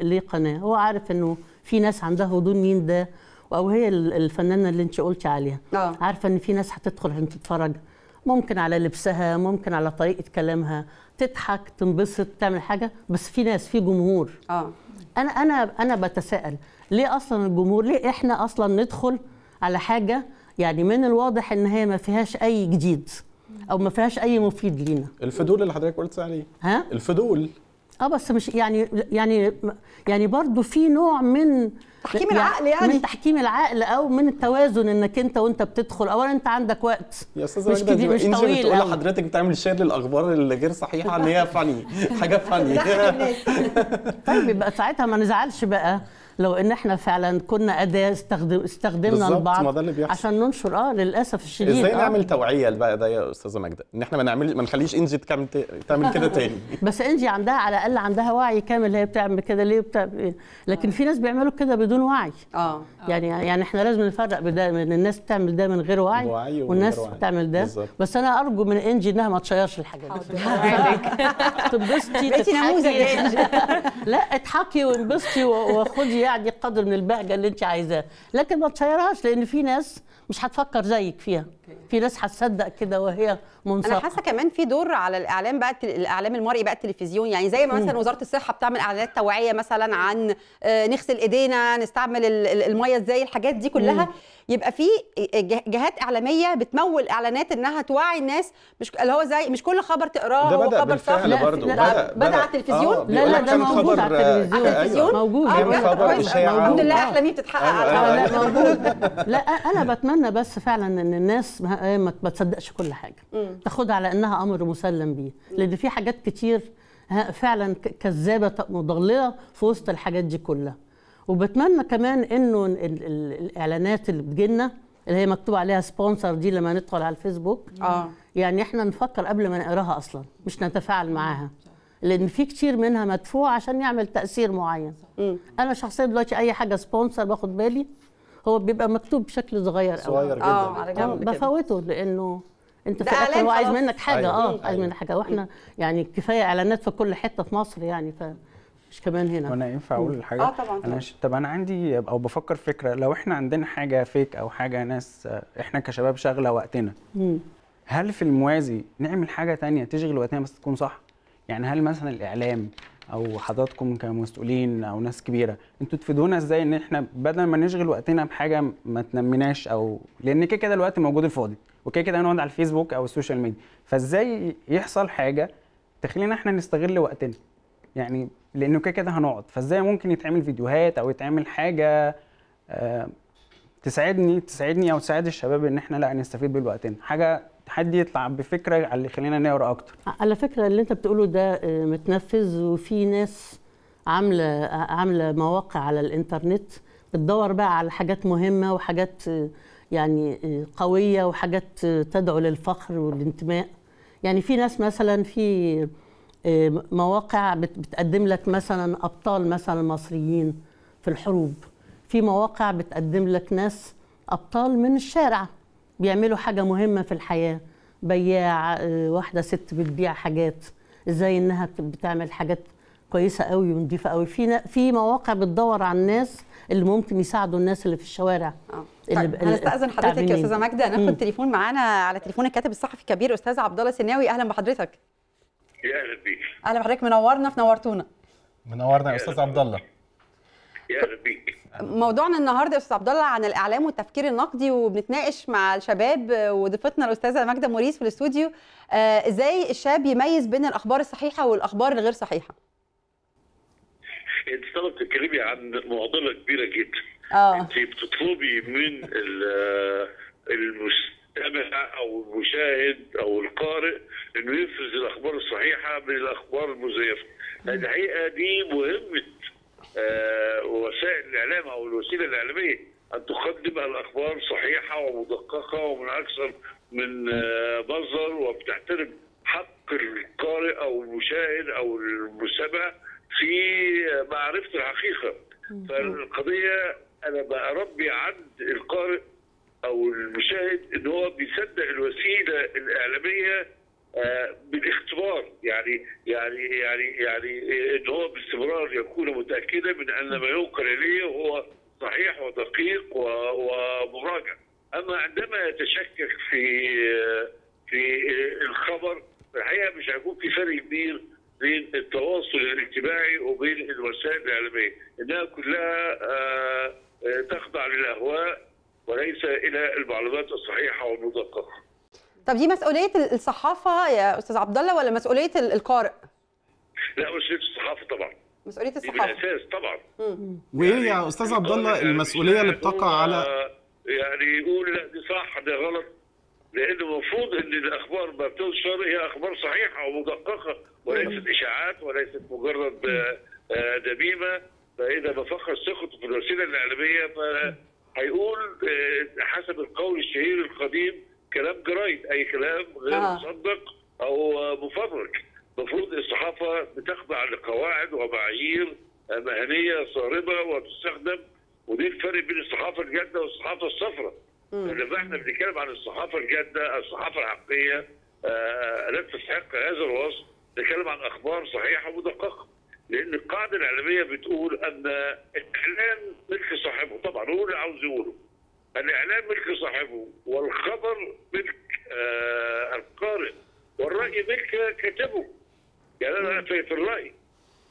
ليه قناه هو عارف انه في ناس عندها فضول مين ده او هي الفنانه اللي انت قلتي عليها آه. عارفه ان في ناس هتدخل عشان تتفرج ممكن على لبسها ممكن على طريقه كلامها تضحك تنبسط تعمل حاجه بس في ناس في جمهور اه انا انا انا بتساءل ليه اصلا الجمهور ليه احنا اصلا ندخل على حاجه يعني من الواضح ان هي ما فيهاش اي جديد او ما فيهاش اي مفيد لينا الفضول اللي حضرتك قلت عليه ها الفضول اه بس مش يعني يعني يعني برضه في نوع من تحكيم يعني العقل يعني من تحكيم العقل او من التوازن انك انت وانت بتدخل اولا انت عندك وقت يا استاذه مش كده مش طويل بتقول لحضرتك بتعمل شير للاخبار اللي غير صحيحه ان هي فاني حاجه فاني طيب يبقى ساعتها ما نزعلش بقى لو ان احنا فعلا كنا اداه استخدم استخدمنا البعض عشان ننشر اه للاسف الشديد ازاي آه. نعمل توعيه بقى ده يا استاذه ماجده ان احنا ما نعمل ما نخليش انجي تعمل تعمل كده تاني بس انجي عندها على الاقل عندها وعي كامل هي بتعمل كده ليه بتعمل لكن آه. في ناس بيعملوا كده بدون وعي اه, آه. يعني يعني احنا لازم نفرق ده من الناس بتعمل ده من غير وعي, والناس وعي. بتعمل ده بالزبط. بس انا ارجو من انجي انها ما تشيرش الحاجات دي تنبسطي نموذج لا اضحكي وانبسطي وخدي يعني قدر من البهجه اللي انت عايزاه لكن ما تشيرهاش لان في ناس مش هتفكر زيك فيها في ناس هتصدق كده وهي منصفه انا حاسه كمان في دور على الاعلام بقى الاعلام المرئي بقى التلفزيون يعني زي ما مثلا وزاره الصحه بتعمل اعلانات توعيه مثلا عن آه، نغسل ايدينا نستعمل الميه ازاي الحاجات دي كلها يبقى في آه، جهات اعلاميه بتمول اعلانات انها توعي الناس مش اللي هو زي مش كل خبر تقراه هو خبر صح لا بدأ, على التلفزيون آه، لا لا ده موجود على التلفزيون موجود طيب، الحمد لله احلامي بتتحقق أيوة، لا أيوة. موجود لا انا بتمنى اتمنى بس فعلا ان الناس ما إيه، تصدقش كل حاجه تاخدها على انها امر مسلم بيه لان في حاجات كتير فعلا كذابه مضلله في وسط الحاجات دي كلها وبتمنى كمان انه الاعلانات اللي بتجينا اللي هي مكتوب عليها سبونسر دي لما ندخل على الفيسبوك اه يعني احنا نفكر قبل ما نقراها اصلا مش نتفاعل معاها لان في كتير منها مدفوع عشان يعمل تاثير معين انا شخصيا دلوقتي اي حاجه سبونسر باخد بالي هو بيبقى مكتوب بشكل صغير صغير جدا اه على جنب آه، بفوته لانه انت في الاخر هو عايز منك حاجه أيوة. اه أيوة. عايز منك حاجه واحنا يعني كفايه اعلانات في كل حته في مصر يعني ف مش كمان هنا وانا ينفع اقول حاجه اه طبعا انا ش... طب انا عندي او بفكر فكره لو احنا عندنا حاجه فيك او حاجه ناس آه، احنا كشباب شاغله وقتنا مم. هل في الموازي نعمل حاجه تانية تشغل وقتنا بس تكون صح يعني هل مثلا الاعلام او حضراتكم كمسؤولين او ناس كبيره انتوا تفيدونا ازاي ان احنا بدل ما نشغل وقتنا بحاجه ما تنميناش او لان كده كده الوقت موجود الفاضي وكده كده هنقعد على الفيسبوك او السوشيال ميديا فازاي يحصل حاجه تخلينا احنا نستغل وقتنا يعني لانه كده كده هنقعد فازاي ممكن يتعمل فيديوهات او يتعمل حاجه آه، تساعدني تساعدني او تساعد الشباب ان احنا لا نستفيد بالوقتين حاجه حد يطلع بفكره على اللي يخلينا نقرا اكتر على فكره اللي انت بتقوله ده آه، متنفذ وفي ناس عامله آه، عامله مواقع على الانترنت بتدور بقى على حاجات مهمه وحاجات آه، يعني قويه وحاجات تدعو للفخر والانتماء يعني في ناس مثلا في مواقع بتقدم لك مثلا ابطال مثلا مصريين في الحروب في مواقع بتقدم لك ناس ابطال من الشارع بيعملوا حاجه مهمه في الحياه بياع آه، واحده ست بتبيع حاجات ازاي انها بتعمل حاجات كويسه قوي ونضيفه قوي في في مواقع بتدور على الناس اللي ممكن يساعدوا الناس اللي في الشوارع اه طيب هنستاذن حضرتك يا استاذه ماجده ناخد تليفون معانا على تليفون الكاتب الصحفي الكبير استاذ عبد الله السناوي اهلا بحضرتك يا اهلا بيك اهلا بحضرتك منورنا في نورتونا منورنا يا استاذ عبد الله يا اهلا بيك موضوعنا النهارده يا استاذ عبد الله عن الاعلام والتفكير النقدي وبنتناقش مع الشباب وضيفتنا الاستاذه ماجده موريس في الاستوديو آه، ازاي الشاب يميز بين الاخبار الصحيحه والاخبار الغير صحيحه انت طبعا بتتكلمي عن معضله كبيره جدا اه انت بتطلبي من المستمع او المشاهد او القارئ انه يفرز الاخبار الصحيحه من الاخبار المزيفه الحقيقه دي مهمه آه، وسائل الاعلام او الوسيله الاعلاميه ان تقدم الاخبار صحيحه ومدققه ومن اكثر من آه، مصدر وبتحترم حق القارئ او المشاهد او المستمع في آه، معرفه الحقيقه فالقضيه انا بربي عند القارئ او المشاهد ان هو بيصدق الوسيله الاعلاميه بالاختبار يعني يعني يعني يعني ان هو باستمرار يكون متاكدا من ان ما ينقل اليه هو صحيح ودقيق ومراجع اما عندما يتشكك في في الخبر الحقيقه مش هيكون في فرق كبير بين التواصل الاجتماعي وبين الوسائل الاعلاميه انها كلها آه، تخضع للاهواء وليس الى المعلومات الصحيحه والمدققه طب دي مسؤوليه الصحافه يا استاذ عبد الله ولا مسؤوليه القارئ؟ لا مسؤوليه الصحافه طبعا مسؤوليه الصحافه بالاساس طبعا وايه يا استاذ عبد الله يعني المسؤوليه اللي بتقع على يعني يقول لا دي صح ده غلط لانه المفروض ان الاخبار ما بتنشر هي اخبار صحيحه ومدققه وليست اشاعات وليست مجرد آه، آه، دميمه فاذا ما فكر ثقته في الوسيله الاعلاميه فهيقول آه، حسب القول الشهير القديم كلام جرايد اي كلام غير آه. مصدق او مفبرك المفروض الصحافه بتخضع لقواعد ومعايير مهنيه صارمه وتستخدم ودي الفرق بين الصحافه الجاده والصحافه الصفراء لما احنا بنتكلم عن الصحافه الجاده الصحافه الحقيقيه آه، لا تستحق هذا الوصف نتكلم عن اخبار صحيحه ومدققه لان القاعده الاعلاميه بتقول ان الاعلام ملك صاحبه طبعا هو اللي عاوز يقوله الاعلام ملك صاحبه والخبر ملك آه القارئ والراي ملك كاتبه يعني انا في, في الراي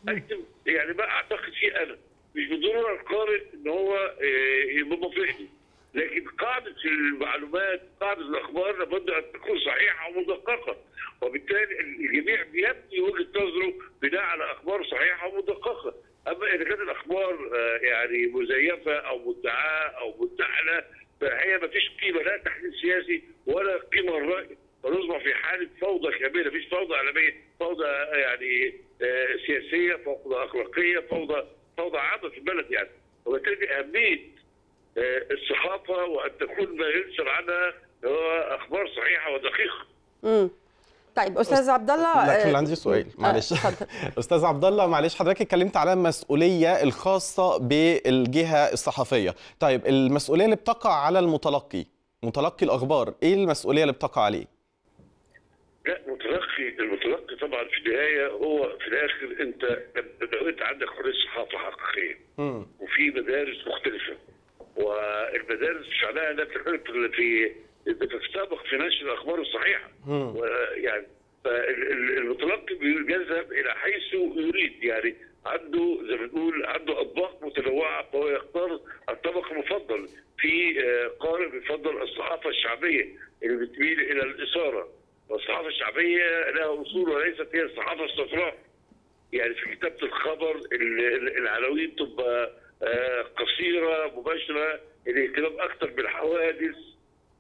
اكتب يعني ما اعتقد فيه انا مش بالضروره القارئ ان هو آه، يبقى مصلحتي لكن قاعده المعلومات قاعده الاخبار لابد ان تكون صحيحه ومدققه وبالتالي الجميع بيبني وجهه نظره بناء على اخبار صحيحه ومدققه اما اذا كانت الاخبار آه، يعني مزيفه او مدعاه او مدعله فهي ما فيش قيمه لا تحليل سياسي ولا قيمه للراي فنصبح في حاله فوضى كبيره فيش فوضى عالميه فوضى يعني آه، سياسيه فوضى اخلاقيه فوضى فوضى عامه في البلد يعني وبالتالي اهميه آه، الصحافه وان تكون ما ينشر عنها هو اخبار صحيحه ودقيقه. طيب استاذ عبد الله لكن آه، عندي سؤال آه، معلش آه. استاذ عبد الله معلش حضرتك اتكلمت على المسؤوليه الخاصه بالجهه الصحفيه طيب المسؤوليه اللي بتقع على المتلقي متلقي الاخبار ايه المسؤوليه اللي بتقع عليه لا متلقي المتلقي طبعا في النهايه هو في الاخر انت لو انت عندك حريه صحافه حقيقيه وفي مدارس مختلفه والمدارس نفس الحريه اللي في بتتسابق في نشر الاخبار الصحيحه ويعني فالمتلقي بيذهب الى حيث يريد يعني عنده زي ما بنقول عنده اطباق متنوعه فهو يختار الطبق المفضل في آه، قارئ بيفضل الصحافه الشعبيه اللي بتميل الى الاثاره والصحافه الشعبيه لها اصول وليست هي الصحافه الصفراء يعني في كتابه الخبر العناوين تبقى آه، قصيره مباشره الاهتمام اكثر بالحوادث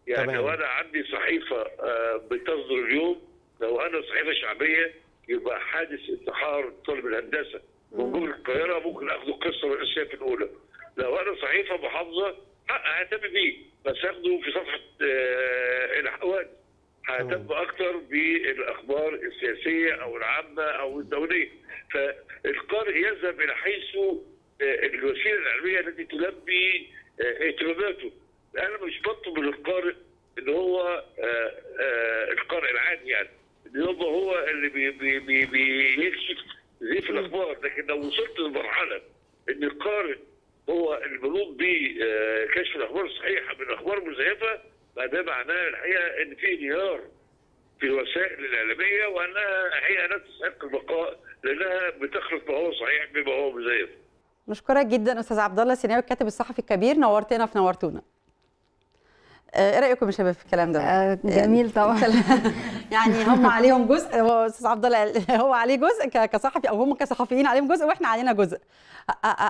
يعني تمام. لو انا عندي صحيفه آه، بتصدر اليوم لو انا صحيفه شعبيه يبقى حادث انتحار طالب الهندسه من القاهره ممكن اخده القصه الرئيسيه في الاولى لو انا صحيفه محافظه اهتم بيه بس اخده في صفحه آه، الاحوال ههتم اكثر بالاخبار السياسيه او العامه او الدوليه فالقارئ يذهب الى حيث آه، الوسيله العلميه التي تلبي اهتماماته انا مش بطلب من القارئ ان هو آه، آه، القارئ العادي يعني ان هو اللي بي بي بي بي زي في الاخبار لكن لو وصلت لمرحله ان القارئ هو المنوط بكشف آه، الاخبار الصحيحه من اخبار مزيفه فده معناه الحقيقه ان في انهيار في الوسائل الاعلاميه وانها هي لا تستحق البقاء لانها بتخلط ما هو صحيح بما هو مزيف. مشكورك جدا استاذ عبد الله سيناوي الكاتب الصحفي الكبير نورتنا في نورتونا. آه، ايه رايكم يا شباب في الكلام ده؟ آه جميل آه، طبعا يعني هم عليهم جزء هو استاذ عبد الله هو عليه جزء كصحفي او هم كصحفيين عليهم جزء واحنا علينا جزء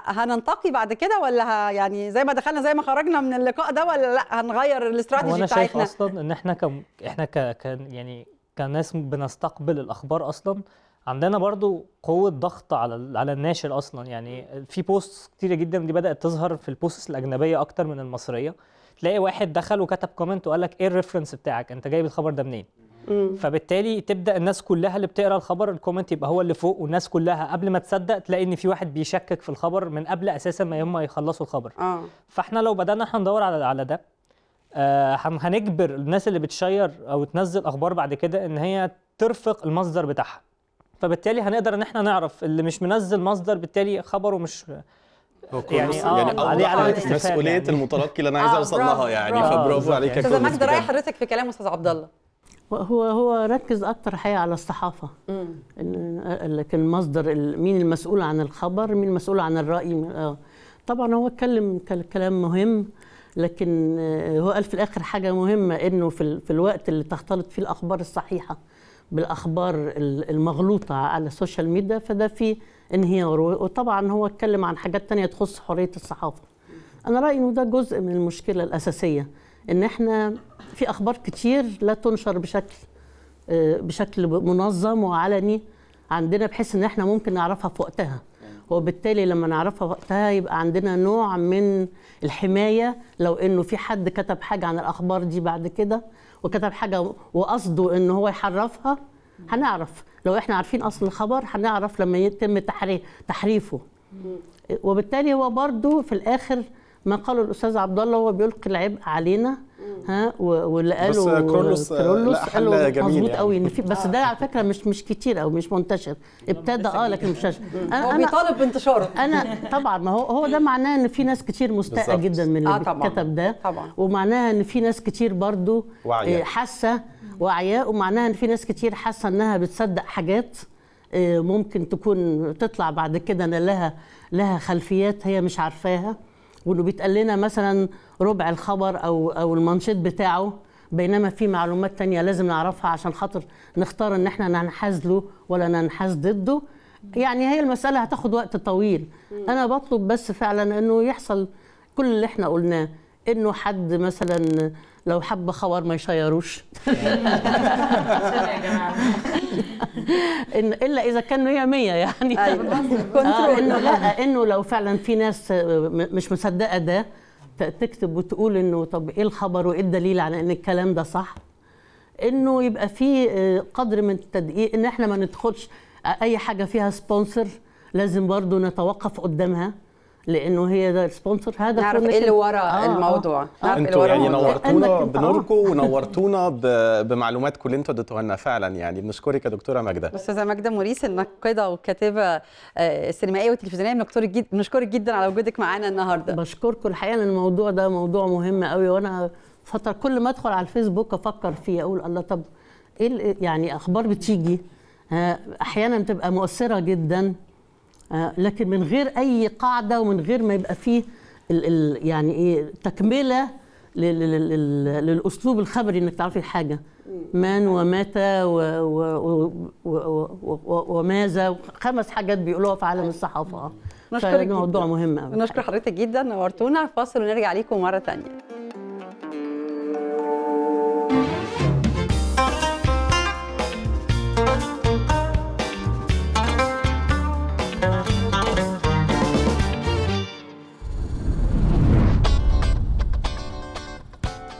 هننتقي بعد كده ولا يعني زي ما دخلنا زي ما خرجنا من اللقاء ده ولا لا هنغير الاستراتيجي بتاعتنا؟ انا شايف اصلا ان احنا كم احنا ك... يعني كناس بنستقبل الاخبار اصلا عندنا برضو قوة ضغط على على الناشر أصلا يعني في بوست كتيرة جدا دي بدأت تظهر في البوستس الأجنبية أكتر من المصرية تلاقي واحد دخل وكتب كومنت وقال لك ايه الريفرنس بتاعك انت جايب الخبر ده منين فبالتالي تبدا الناس كلها اللي بتقرا الخبر الكومنت يبقى هو اللي فوق والناس كلها قبل ما تصدق تلاقي ان في واحد بيشكك في الخبر من قبل اساسا ما هم يخلصوا الخبر آه. فاحنا لو بدانا احنا ندور على على ده آه هنجبر الناس اللي بتشير او تنزل اخبار بعد كده ان هي ترفق المصدر بتاعها فبالتالي هنقدر ان احنا نعرف اللي مش منزل مصدر بالتالي خبره مش يعني اه يعني عليه علامه آه، يعني. مسؤوليه يعني. المتلقي اللي انا عايز اوصل لها يعني فبرافو عليك يا استاذ مجد رايح حضرتك في كلام استاذ عبد الله هو هو ركز اكتر حقيقه على الصحافه لكن مصدر مين المسؤول عن الخبر مين المسؤول عن الراي آه. طبعا هو اتكلم كلام مهم لكن آه، هو قال في الاخر حاجه مهمه انه في, في الوقت اللي تختلط فيه الاخبار الصحيحه بالاخبار المغلوطه على السوشيال ميديا فده في انهيار وطبعا هو اتكلم عن حاجات تانية تخص حرية الصحافة أنا رأيي إنه ده جزء من المشكلة الأساسية إن إحنا في أخبار كتير لا تنشر بشكل آه، بشكل منظم وعلني عندنا بحيث إن إحنا ممكن نعرفها في وقتها وبالتالي لما نعرفها وقتها يبقى عندنا نوع من الحماية لو إنه في حد كتب حاجة عن الأخبار دي بعد كده وكتب حاجة وقصده إن هو يحرفها هنعرف لو احنا عارفين اصل الخبر هنعرف لما يتم تحريفه وبالتالي هو برضو في الاخر ما قاله الاستاذ عبد الله هو بيلقي العبء علينا ها واللي قاله بس كرولوس كرولوس قاله جميل يعني. قوي ان في بس ده على فكره مش مش كتير او مش منتشر ابتدى اه لكن مش منتشر انا هو بيطالب بانتشاره انا طبعا ما هو هو ده معناه ان في ناس كتير مستاءه جدا من اللي آه كتب ده طبعا ومعناها ان في ناس كتير برضو آه، حاسه واعياء ومعناها ان في ناس كتير حاسه انها بتصدق حاجات آه، ممكن تكون تطلع بعد كده ان لها لها خلفيات هي مش عارفاها وانه بيتقال لنا مثلا ربع الخبر او او المنشط بتاعه بينما في معلومات تانية لازم نعرفها عشان خاطر نختار ان احنا ننحاز له ولا ننحاز ضده يعني هي المسألة هتاخد وقت طويل انا بطلب بس فعلا انه يحصل كل اللي احنا قلناه انه حد مثلا لو حب خور ما يشيروش إن الا اذا كان 100 100 يعني أيوة. آه انه لا انه لو فعلا في ناس آه، مش مصدقه ده تكتب وتقول انه طب ايه الخبر وايه الدليل على ان الكلام ده صح انه يبقى في آه، قدر من التدقيق ان احنا ما ندخلش آه، اي حاجه فيها سبونسر لازم برضو نتوقف قدامها لانه هي ده سبونسر هذا نعرف ايه اللي ورا آه،, آه الموضوع يعني آه انتوا يعني نورتونا بنوركم ونورتونا بمعلوماتكم اللي انتوا اديتوها لنا فعلا يعني بنشكرك يا دكتوره ماجده استاذه ماجده موريس الناقده والكاتبه السينمائيه آه، والتلفزيونيه بنشكرك جدا بنشكرك جدا على وجودك معانا النهارده بشكركم الحقيقه لان الموضوع ده موضوع مهم قوي وانا فتره كل ما ادخل على الفيسبوك افكر فيه اقول الله طب ايه يعني اخبار بتيجي آه، احيانا بتبقى مؤثره جدا آه، لكن من غير اي قاعده ومن غير ما يبقى فيه الـ الـ يعني ايه تكمله للاسلوب الخبري انك تعرفي الحاجه من ومتى وماذا خمس حاجات بيقولوها في عالم الصحافه نشكرك موضوع مهم قوي نشكر حضرتك جدا نورتونا فاصل ونرجع لكم مره ثانيه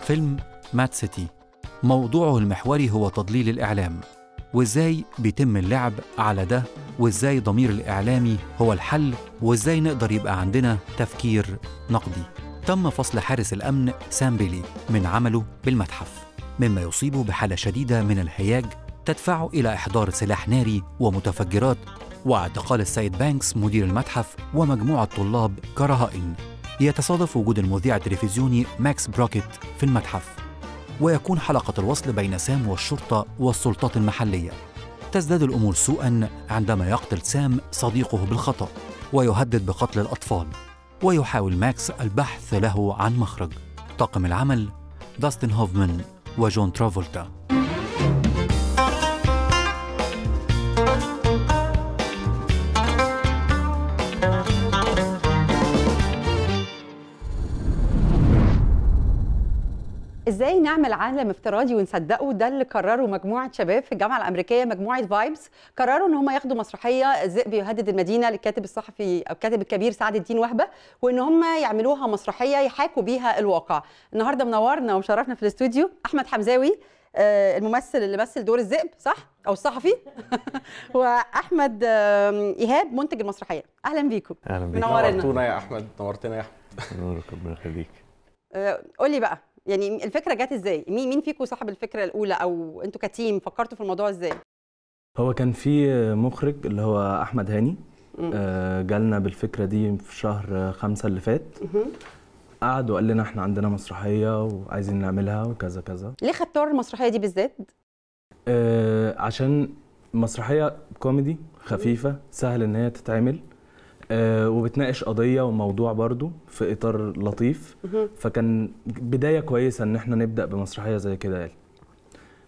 فيلم مات سيتي موضوعه المحوري هو تضليل الإعلام وإزاي بيتم اللعب على ده وإزاي ضمير الإعلامي هو الحل وإزاي نقدر يبقى عندنا تفكير نقدي تم فصل حارس الأمن سام بيلي من عمله بالمتحف مما يصيبه بحالة شديدة من الهياج تدفعه إلى إحضار سلاح ناري ومتفجرات واعتقال السيد بانكس مدير المتحف ومجموعة طلاب كرهائن يتصادف وجود المذيع التلفزيوني ماكس بروكيت في المتحف ويكون حلقة الوصل بين سام والشرطة والسلطات المحلية تزداد الأمور سوءا عندما يقتل سام صديقه بالخطأ ويهدد بقتل الأطفال ويحاول ماكس البحث له عن مخرج طاقم العمل داستن هوفمان وجون ترافولتا ازاي نعمل عالم افتراضي ونصدقه ده اللي قرروا مجموعه شباب في الجامعه الامريكيه مجموعه فايبس قرروا ان هم ياخدوا مسرحيه الذئب يهدد المدينه للكاتب الصحفي او الكاتب الكبير سعد الدين وهبه وان هم يعملوها مسرحيه يحاكوا بيها الواقع النهارده منورنا ومشرفنا في الاستوديو احمد حمزاوي آه، الممثل اللي مثل دور الذئب صح او الصحفي واحمد ايهاب منتج المسرحيه اهلا بيكم اهلا بيكم نورتونا يا احمد نورتنا يا احمد نورك ربنا يخليك آه، قول لي بقى يعني الفكره جت ازاي مين مين فيكم صاحب الفكره الاولى او انتوا كتيم فكرتوا في الموضوع ازاي هو كان في مخرج اللي هو احمد هاني آه جالنا بالفكره دي في شهر خمسة اللي فات قعد وقال لنا احنا عندنا مسرحيه وعايزين نعملها وكذا كذا ليه اختار المسرحيه دي بالذات آه عشان مسرحيه كوميدي خفيفه سهل ان هي تتعمل آه، وبتناقش قضيه وموضوع برضو في اطار لطيف فكان بدايه كويسه ان احنا نبدا بمسرحيه زي كده يعني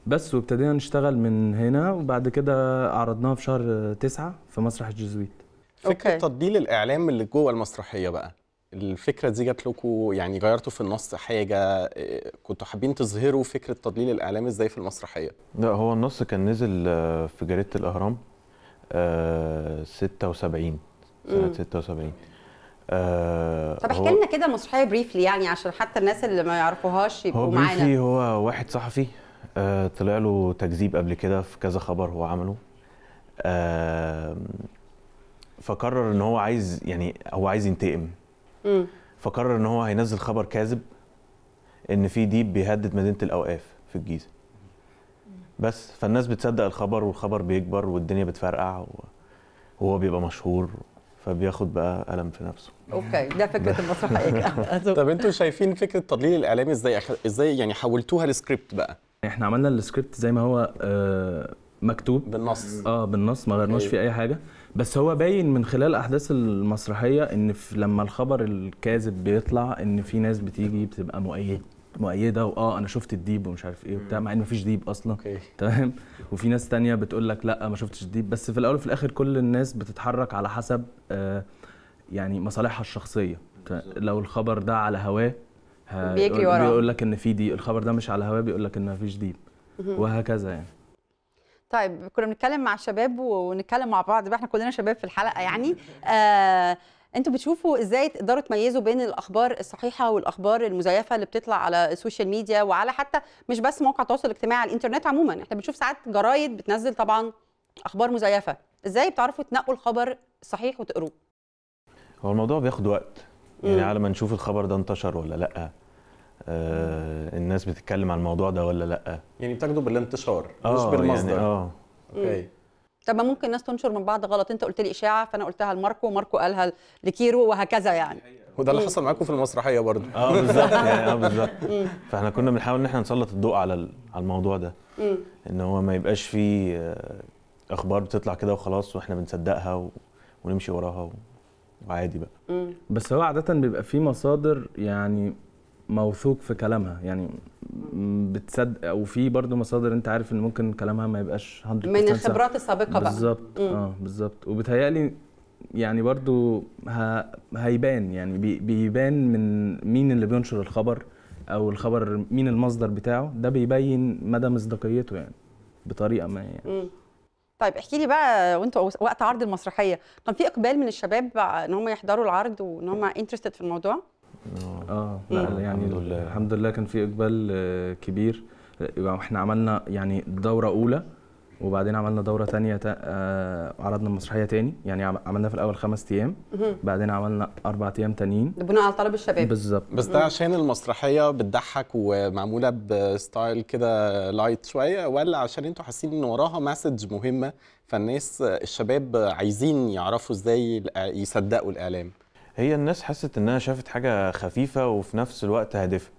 بس وابتدينا نشتغل من هنا وبعد كده عرضناها في شهر تسعة في مسرح الجزويت فكره أوكي. تضليل الاعلام اللي جوه المسرحيه بقى الفكره دي جات لكم يعني غيرتوا في النص حاجه آه، كنتوا حابين تظهروا فكره تضليل الاعلام ازاي في المسرحيه لا هو النص كان نزل آه، في جريده الاهرام 76 سنه 76 آه طب احكي لنا كده المسرحيه بريفلي يعني عشان حتى الناس اللي ما يعرفوهاش يبقوا معانا هو بريفلي هو واحد صحفي آه طلع له تكذيب قبل كده في كذا خبر هو عمله آه فقرر ان هو عايز يعني هو عايز ينتقم مم. فقرر ان هو هينزل خبر كاذب ان في ديب بيهدد مدينه الاوقاف في الجيزه بس فالناس بتصدق الخبر والخبر بيكبر والدنيا بتفرقع وهو بيبقى مشهور فبياخد بقى الم في نفسه اوكي ده فكره المسرحيه طب انتوا شايفين فكره التضليل الاعلامي ازاي ازاي يعني حولتوها لسكريبت بقى احنا عملنا السكريبت زي ما هو آه، مكتوب بالنص اه بالنص ما غيرناش فيه اي حاجه بس هو باين من خلال احداث المسرحيه ان لما الخبر الكاذب بيطلع ان في ناس بتيجي بتبقى مؤيده مؤيده واه انا شفت الديب ومش عارف ايه وبتاع مع ان مفيش ديب اصلا تمام وفي ناس تانية بتقول لك لا ما شفتش الديب بس في الاول وفي الاخر كل الناس بتتحرك على حسب آه يعني مصالحها الشخصيه لو الخبر ده على هواه بيجري وراه بيقول لك ان في ديب الخبر ده مش على هواه بيقول لك ان مفيش ديب وهكذا يعني طيب كنا بنتكلم مع الشباب ونتكلم مع بعض بقى احنا كلنا شباب في الحلقه يعني آه انتوا بتشوفوا ازاي تقدروا تميزوا بين الاخبار الصحيحه والاخبار المزيفه اللي بتطلع على السوشيال ميديا وعلى حتى مش بس مواقع التواصل الاجتماعي على الانترنت عموما احنا بنشوف ساعات جرايد بتنزل طبعا اخبار مزيفه ازاي بتعرفوا تنقوا الخبر الصحيح وتقروه هو الموضوع بياخد وقت يعني على ما نشوف الخبر ده انتشر ولا لا آه الناس بتتكلم عن الموضوع ده ولا لا يعني بتاخده بالانتشار مش آه، يعني بالمصدر يعني اه اوكي طب ما ممكن ناس تنشر من بعض غلط انت قلت لي اشاعه فانا قلتها لماركو ماركو قالها لكيرو وهكذا يعني وده اللي حصل معاكم في المسرحيه برضو اه بالظبط يعني اه بالظبط فاحنا كنا بنحاول ان احنا نسلط الضوء على على الموضوع ده ان هو ما يبقاش فيه آه، اخبار بتطلع كده وخلاص واحنا بنصدقها و... ونمشي وراها و... وعادي بقى بس هو عاده بيبقى في مصادر يعني موثوق في كلامها يعني بتصدق وفي برضه مصادر انت عارف ان ممكن كلامها ما يبقاش 100% من الخبرات السابقه بقى بالظبط اه بالظبط وبتهيألي يعني برضو ه... هيبان يعني بي... بيبان من مين اللي بينشر الخبر او الخبر مين المصدر بتاعه ده بيبين مدى مصداقيته يعني بطريقه ما يعني طيب احكي لي بقى وانتوا وقت عرض المسرحيه كان في اقبال من الشباب ان هم يحضروا العرض وان هم انترستد في الموضوع آه. اه لا يعني الحمد لله الحمد لله كان في اقبال آه، كبير احنا عملنا يعني دوره اولى وبعدين عملنا دوره ثانيه آه، عرضنا المسرحيه تاني يعني عملنا في الاول خمس ايام بعدين عملنا اربع ايام تانيين بناء على طلب الشباب بالظبط بس ده عشان المسرحيه بتضحك ومعموله بستايل كده لايت شويه ولا عشان انتوا حاسين ان وراها مسج مهمه فالناس الشباب عايزين يعرفوا ازاي يصدقوا الاعلام هي الناس حست انها شافت حاجه خفيفه وفي نفس الوقت هادفه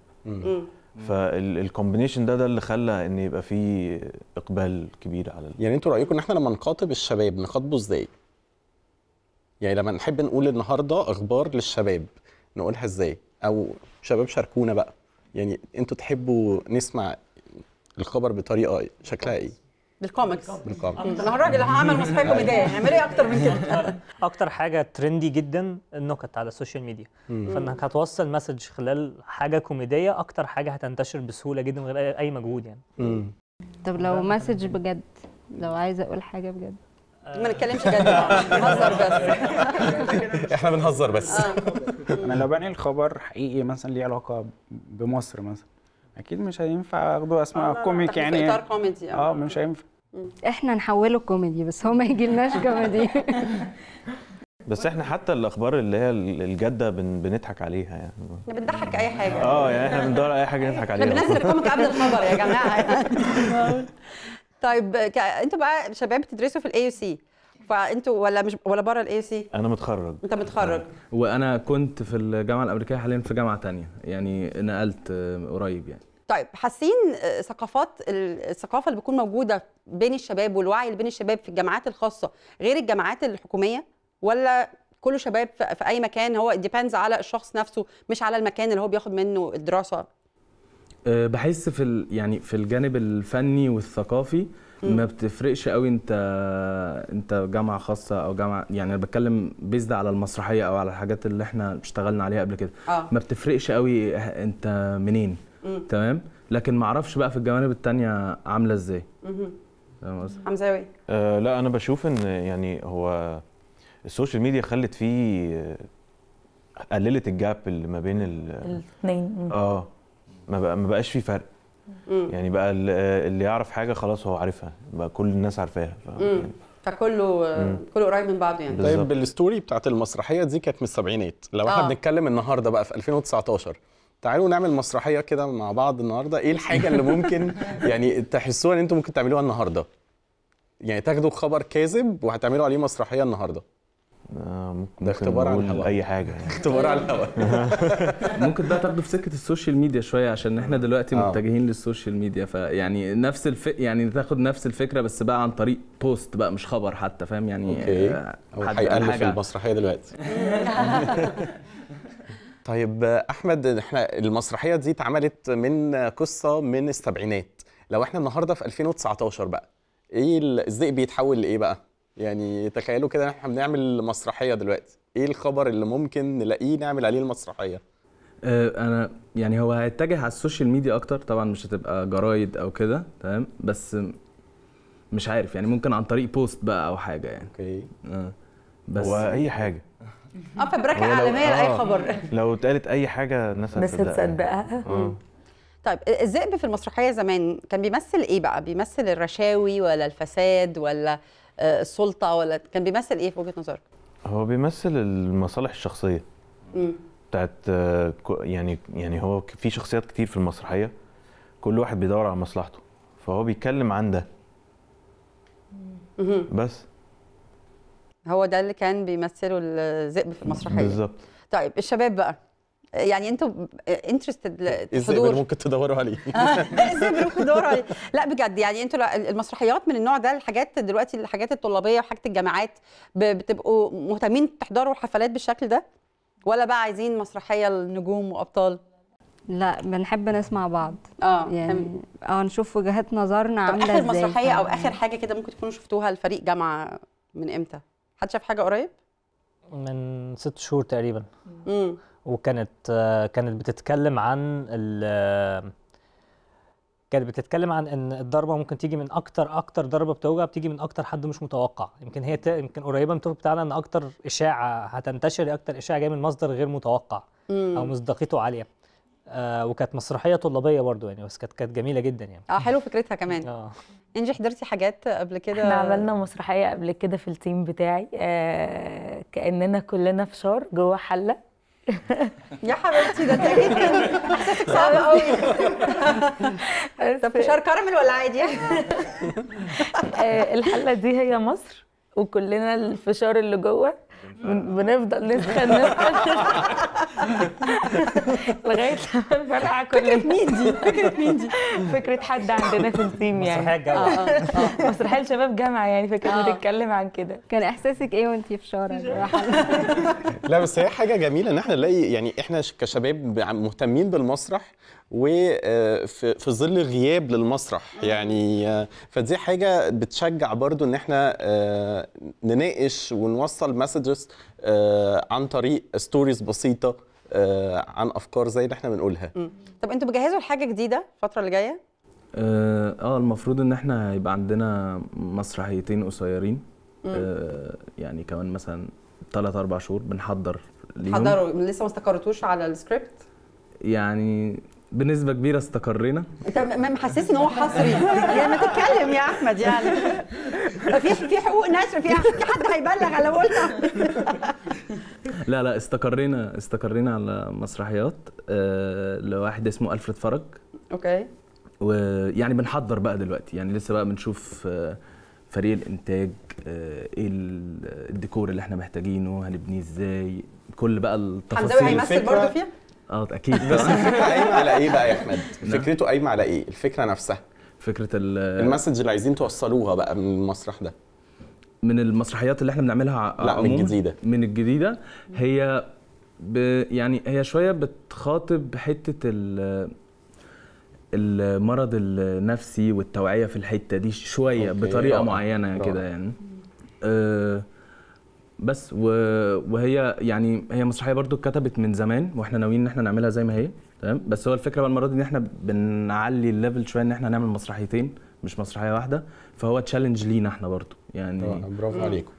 فالكومبينيشن ده ده اللي خلى ان يبقى في اقبال كبير على يعني انتوا رايكم ان احنا لما نخاطب الشباب نخاطبه ازاي يعني لما نحب نقول النهارده اخبار للشباب نقولها ازاي او شباب شاركونا بقى يعني انتوا تحبوا نسمع الخبر بطريقه شكلها ايه بالكوميكس بالكوميكس انا الراجل هعمل مسرحيه أيوة. كوميديه اعمل ايه اكتر من كده اكتر حاجه ترندي جدا النكت على السوشيال ميديا فانك هتوصل مسج خلال حاجه كوميديه اكتر حاجه هتنتشر بسهوله جدا من غير اي مجهود يعني طب لو مسج بجد لو عايزه اقول حاجه بجد آه. ما نتكلمش جد بنهزر بس احنا بنهزر بس آه. انا لو بنقل خبر حقيقي مثلا ليه علاقه بمصر مثلا اكيد مش هينفع اخده اسماء اه، كوميك يعني اطار كوميدي اه, آه، مش هينفع احنا نحوله كوميدي بس هو ما يجيلناش كوميدي بس احنا حتى الاخبار اللي هي الجاده بن بنضحك عليها يعني احنا بنضحك اي حاجه اه يعني احنا بندور على اي حاجه نضحك عليها احنا بننزل الكوميك قبل الخبر يا جماعه يعني. طيب انتوا بقى شباب بتدرسوا في الاي يو سي فانتوا ولا مش ولا بره الاي سي انا متخرج انت متخرج وانا كنت في الجامعه الامريكيه حاليا في جامعه تانية يعني نقلت آه، قريب يعني طيب حاسين آه، ثقافات الثقافه اللي بتكون موجوده بين الشباب والوعي اللي بين الشباب في الجامعات الخاصه غير الجامعات الحكوميه ولا كله شباب في اي مكان هو ديبيندز على الشخص نفسه مش على المكان اللي هو بياخد منه الدراسه آه، بحس في يعني في الجانب الفني والثقافي ما بتفرقش قوي انت انت جامعه خاصه او جامعه يعني انا بتكلم بيزد على المسرحيه او على الحاجات اللي احنا اشتغلنا عليها قبل كده آه. ما بتفرقش قوي انت منين تمام لكن ما اعرفش بقى في الجوانب الثانيه عامله ازاي فاهم قصدي حمزاوي آه لا انا بشوف ان يعني هو السوشيال ميديا خلت فيه قللت الجاب اللي ما بين الاثنين اه ما, بقى ما بقاش في فرق مم. يعني بقى اللي يعرف حاجه خلاص هو عارفها بقى كل الناس عارفاها ف... يعني فكله كله قريب من بعض يعني طيب بالستوري بتاعت المسرحيه دي كانت من السبعينات لو احنا آه. بنتكلم النهارده بقى في 2019 تعالوا نعمل مسرحيه كده مع بعض النهارده ايه الحاجه اللي ممكن يعني تحسوها ان انتم ممكن تعملوها النهارده يعني تاخدوا خبر كاذب وهتعملوا عليه مسرحيه النهارده آه، ممكن ده اختبار على الهواء اي حاجه يعني. اختبار على الهواء ممكن بقى تاخده في سكه السوشيال ميديا شويه عشان احنا دلوقتي آه. متجهين للسوشيال ميديا فيعني نفس الف... يعني تاخد نفس الفكره بس بقى عن طريق بوست بقى مش خبر حتى فاهم يعني اوكي آه، هو هيألف المسرحيه دلوقتي طيب احمد احنا المسرحيه دي اتعملت من قصه من السبعينات لو احنا النهارده في 2019 بقى ايه الذئب بيتحول لايه بقى يعني تخيلوا كده احنا بنعمل مسرحيه دلوقتي ايه الخبر اللي ممكن نلاقيه نعمل عليه المسرحيه آه، انا يعني هو هيتجه على السوشيال ميديا اكتر طبعا مش هتبقى جرايد او كده تمام بس مش عارف يعني ممكن عن طريق بوست بقى او حاجه يعني اوكي آه. بس هو اي حاجه اه فبركة عالميه لاي اه، خبر لو اتقالت اي حاجه الناس هتصدقها اه. طيب الذئب في المسرحيه زمان كان بيمثل ايه بقى؟ بيمثل الرشاوي ولا الفساد ولا آه، السلطه ولا كان بيمثل ايه في وجهه نظرك؟ هو بيمثل المصالح الشخصيه امم بتاعت يعني يعني هو في شخصيات كتير في المسرحيه كل واحد بيدور على مصلحته فهو بيتكلم عن ده بس هو ده اللي كان بيمثله الذئب في المسرحيه بالظبط طيب الشباب بقى يعني انتوا انترستد الحضور ممكن تدوروا عليه الزبر ممكن تدوروا عليه لا بجد يعني انتوا المسرحيات من النوع ده الحاجات دلوقتي الحاجات الطلابيه وحاجه الجامعات بتبقوا مهتمين تحضروا حفلات بالشكل ده ولا بقى عايزين مسرحيه النجوم وابطال لا بنحب نسمع بعض اه يعني اه نشوف وجهات نظرنا عامله ازاي اخر مسرحيه او اخر حاجه كده ممكن تكونوا شفتوها لفريق جامعه من امتى حد شاف حاجه قريب من ست شهور تقريبا امم وكانت كانت بتتكلم عن ال كانت بتتكلم عن ان الضربه ممكن تيجي من اكتر اكتر ضربه بتوجع بتيجي من اكتر حد مش متوقع يمكن هي يمكن قريبه من بتاعنا ان اكتر اشاعه هتنتشر اكتر اشاعه جايه من مصدر غير متوقع مم. او مصداقيته عاليه آه وكانت مسرحيه طلابيه برضو يعني بس كانت كانت جميله جدا يعني اه حلو فكرتها كمان اه انجي حضرتي حاجات قبل كده احنا عملنا مسرحيه قبل كده في التيم بتاعي آه كاننا كلنا فشار جوه حله يا حبيبتي ده انت اكيد كان احساسك صعب قوي طب فشار كارميل ولا عادي آه الحله دي هي مصر وكلنا الفشار اللي جوه بنفضل نسخن نسخن لغايه لما نفرقع كل فكره مين دي؟ فكره مين دي؟ فكره حد عندنا في التيم يعني مسرحيه آه، الجامعه مسرحيه الشباب جامعه يعني فكره آه. بتتكلم عن كده كان احساسك ايه وانت في شارع لا بس هي حاجه جميله ان احنا نلاقي يعني احنا كشباب مهتمين بالمسرح وفي آه، ظل غياب للمسرح يعني آه، فدي حاجه بتشجع برضو ان احنا آه، نناقش ونوصل مسجز عن طريق ستوريز بسيطه عن افكار زي اللي احنا بنقولها طب انتوا بتجهزوا لحاجه جديده الفتره اللي جايه اه المفروض ان احنا هيبقى عندنا مسرحيتين قصيرين آه يعني كمان مثلا ثلاث اربع شهور بنحضر ليهم حضروا لسه ما استقرتوش على السكريبت يعني بنسبه كبيره استقرينا انت محسس ان هو حصري يعني ما تتكلم يا احمد يعني في في حقوق نشر في حد هيبلغ على قولنا لا لا استقرينا استقرينا على مسرحيات آه، لواحد اسمه الفريد فرج اوكي ويعني بنحضر بقى دلوقتي يعني لسه بقى بنشوف آه، فريق الانتاج آه، ايه الديكور اللي احنا محتاجينه هنبنيه ازاي كل بقى التفاصيل حمزاوي هيمثل برضه فيها اه اكيد بس الفكره قايمه على ايه بقى يا احمد؟ نعم. فكرته قايمه على ايه؟ الفكره نفسها فكره ال المسج اللي عايزين توصلوها بقى من المسرح ده من المسرحيات اللي احنا بنعملها لا من الجديده من الجديده هي ب يعني هي شويه بتخاطب حته ال المرض النفسي والتوعيه في الحته دي شويه أوكي. بطريقه أوه. معينه كده يعني أه بس وهي يعني هي مسرحيه برضو اتكتبت من زمان واحنا ناويين ان احنا نعملها زي ما هي تمام بس هو الفكره بقى المره دي ان احنا بنعلي الليفل شويه ان احنا نعمل مسرحيتين مش مسرحيه واحده فهو تشالنج لينا احنا برضو يعني برافو عليكم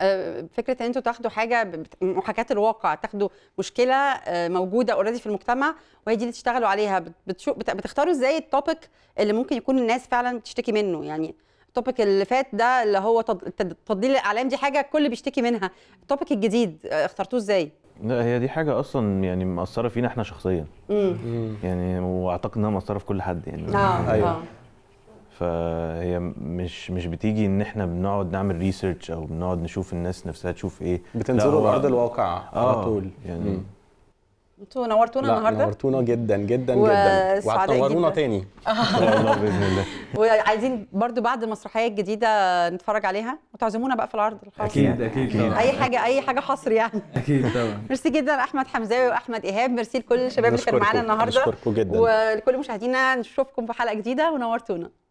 آه، فكره ان انتوا تاخدوا حاجه محاكاه الواقع تاخدوا مشكله آه، موجوده اوريدي في المجتمع وهي دي اللي تشتغلوا عليها بتختاروا ازاي التوبيك اللي ممكن يكون الناس فعلا بتشتكي منه يعني التوبيك اللي فات ده اللي هو تضليل الاعلام دي حاجه الكل بيشتكي منها التوبيك الجديد آه، اخترتوه ازاي لا هي دي حاجه اصلا يعني مأثره فينا احنا شخصيا مم. يعني واعتقد انها مأثره في كل حد يعني آه،, آه. ايوه فهي مش مش بتيجي ان احنا بنقعد نعمل ريسيرش او بنقعد نشوف الناس نفسها تشوف ايه بتنزلوا لارض الواقع على آه طول يعني مم. انتوا نورتونا النهارده نورتونا جدا جدا و... جدا وهتنورونا تاني باذن الله وعايزين برضو بعد المسرحيه الجديده نتفرج عليها وتعزمونا بقى في العرض الخاص اكيد يعني. اكيد طبعا اي حاجه اي حاجه حصر يعني اكيد طبعا ميرسي جدا احمد حمزاوي واحمد ايهاب ميرسي لكل الشباب اللي كانوا معانا النهارده ولكل مشاهدينا نشوفكم في حلقه جديده ونورتونا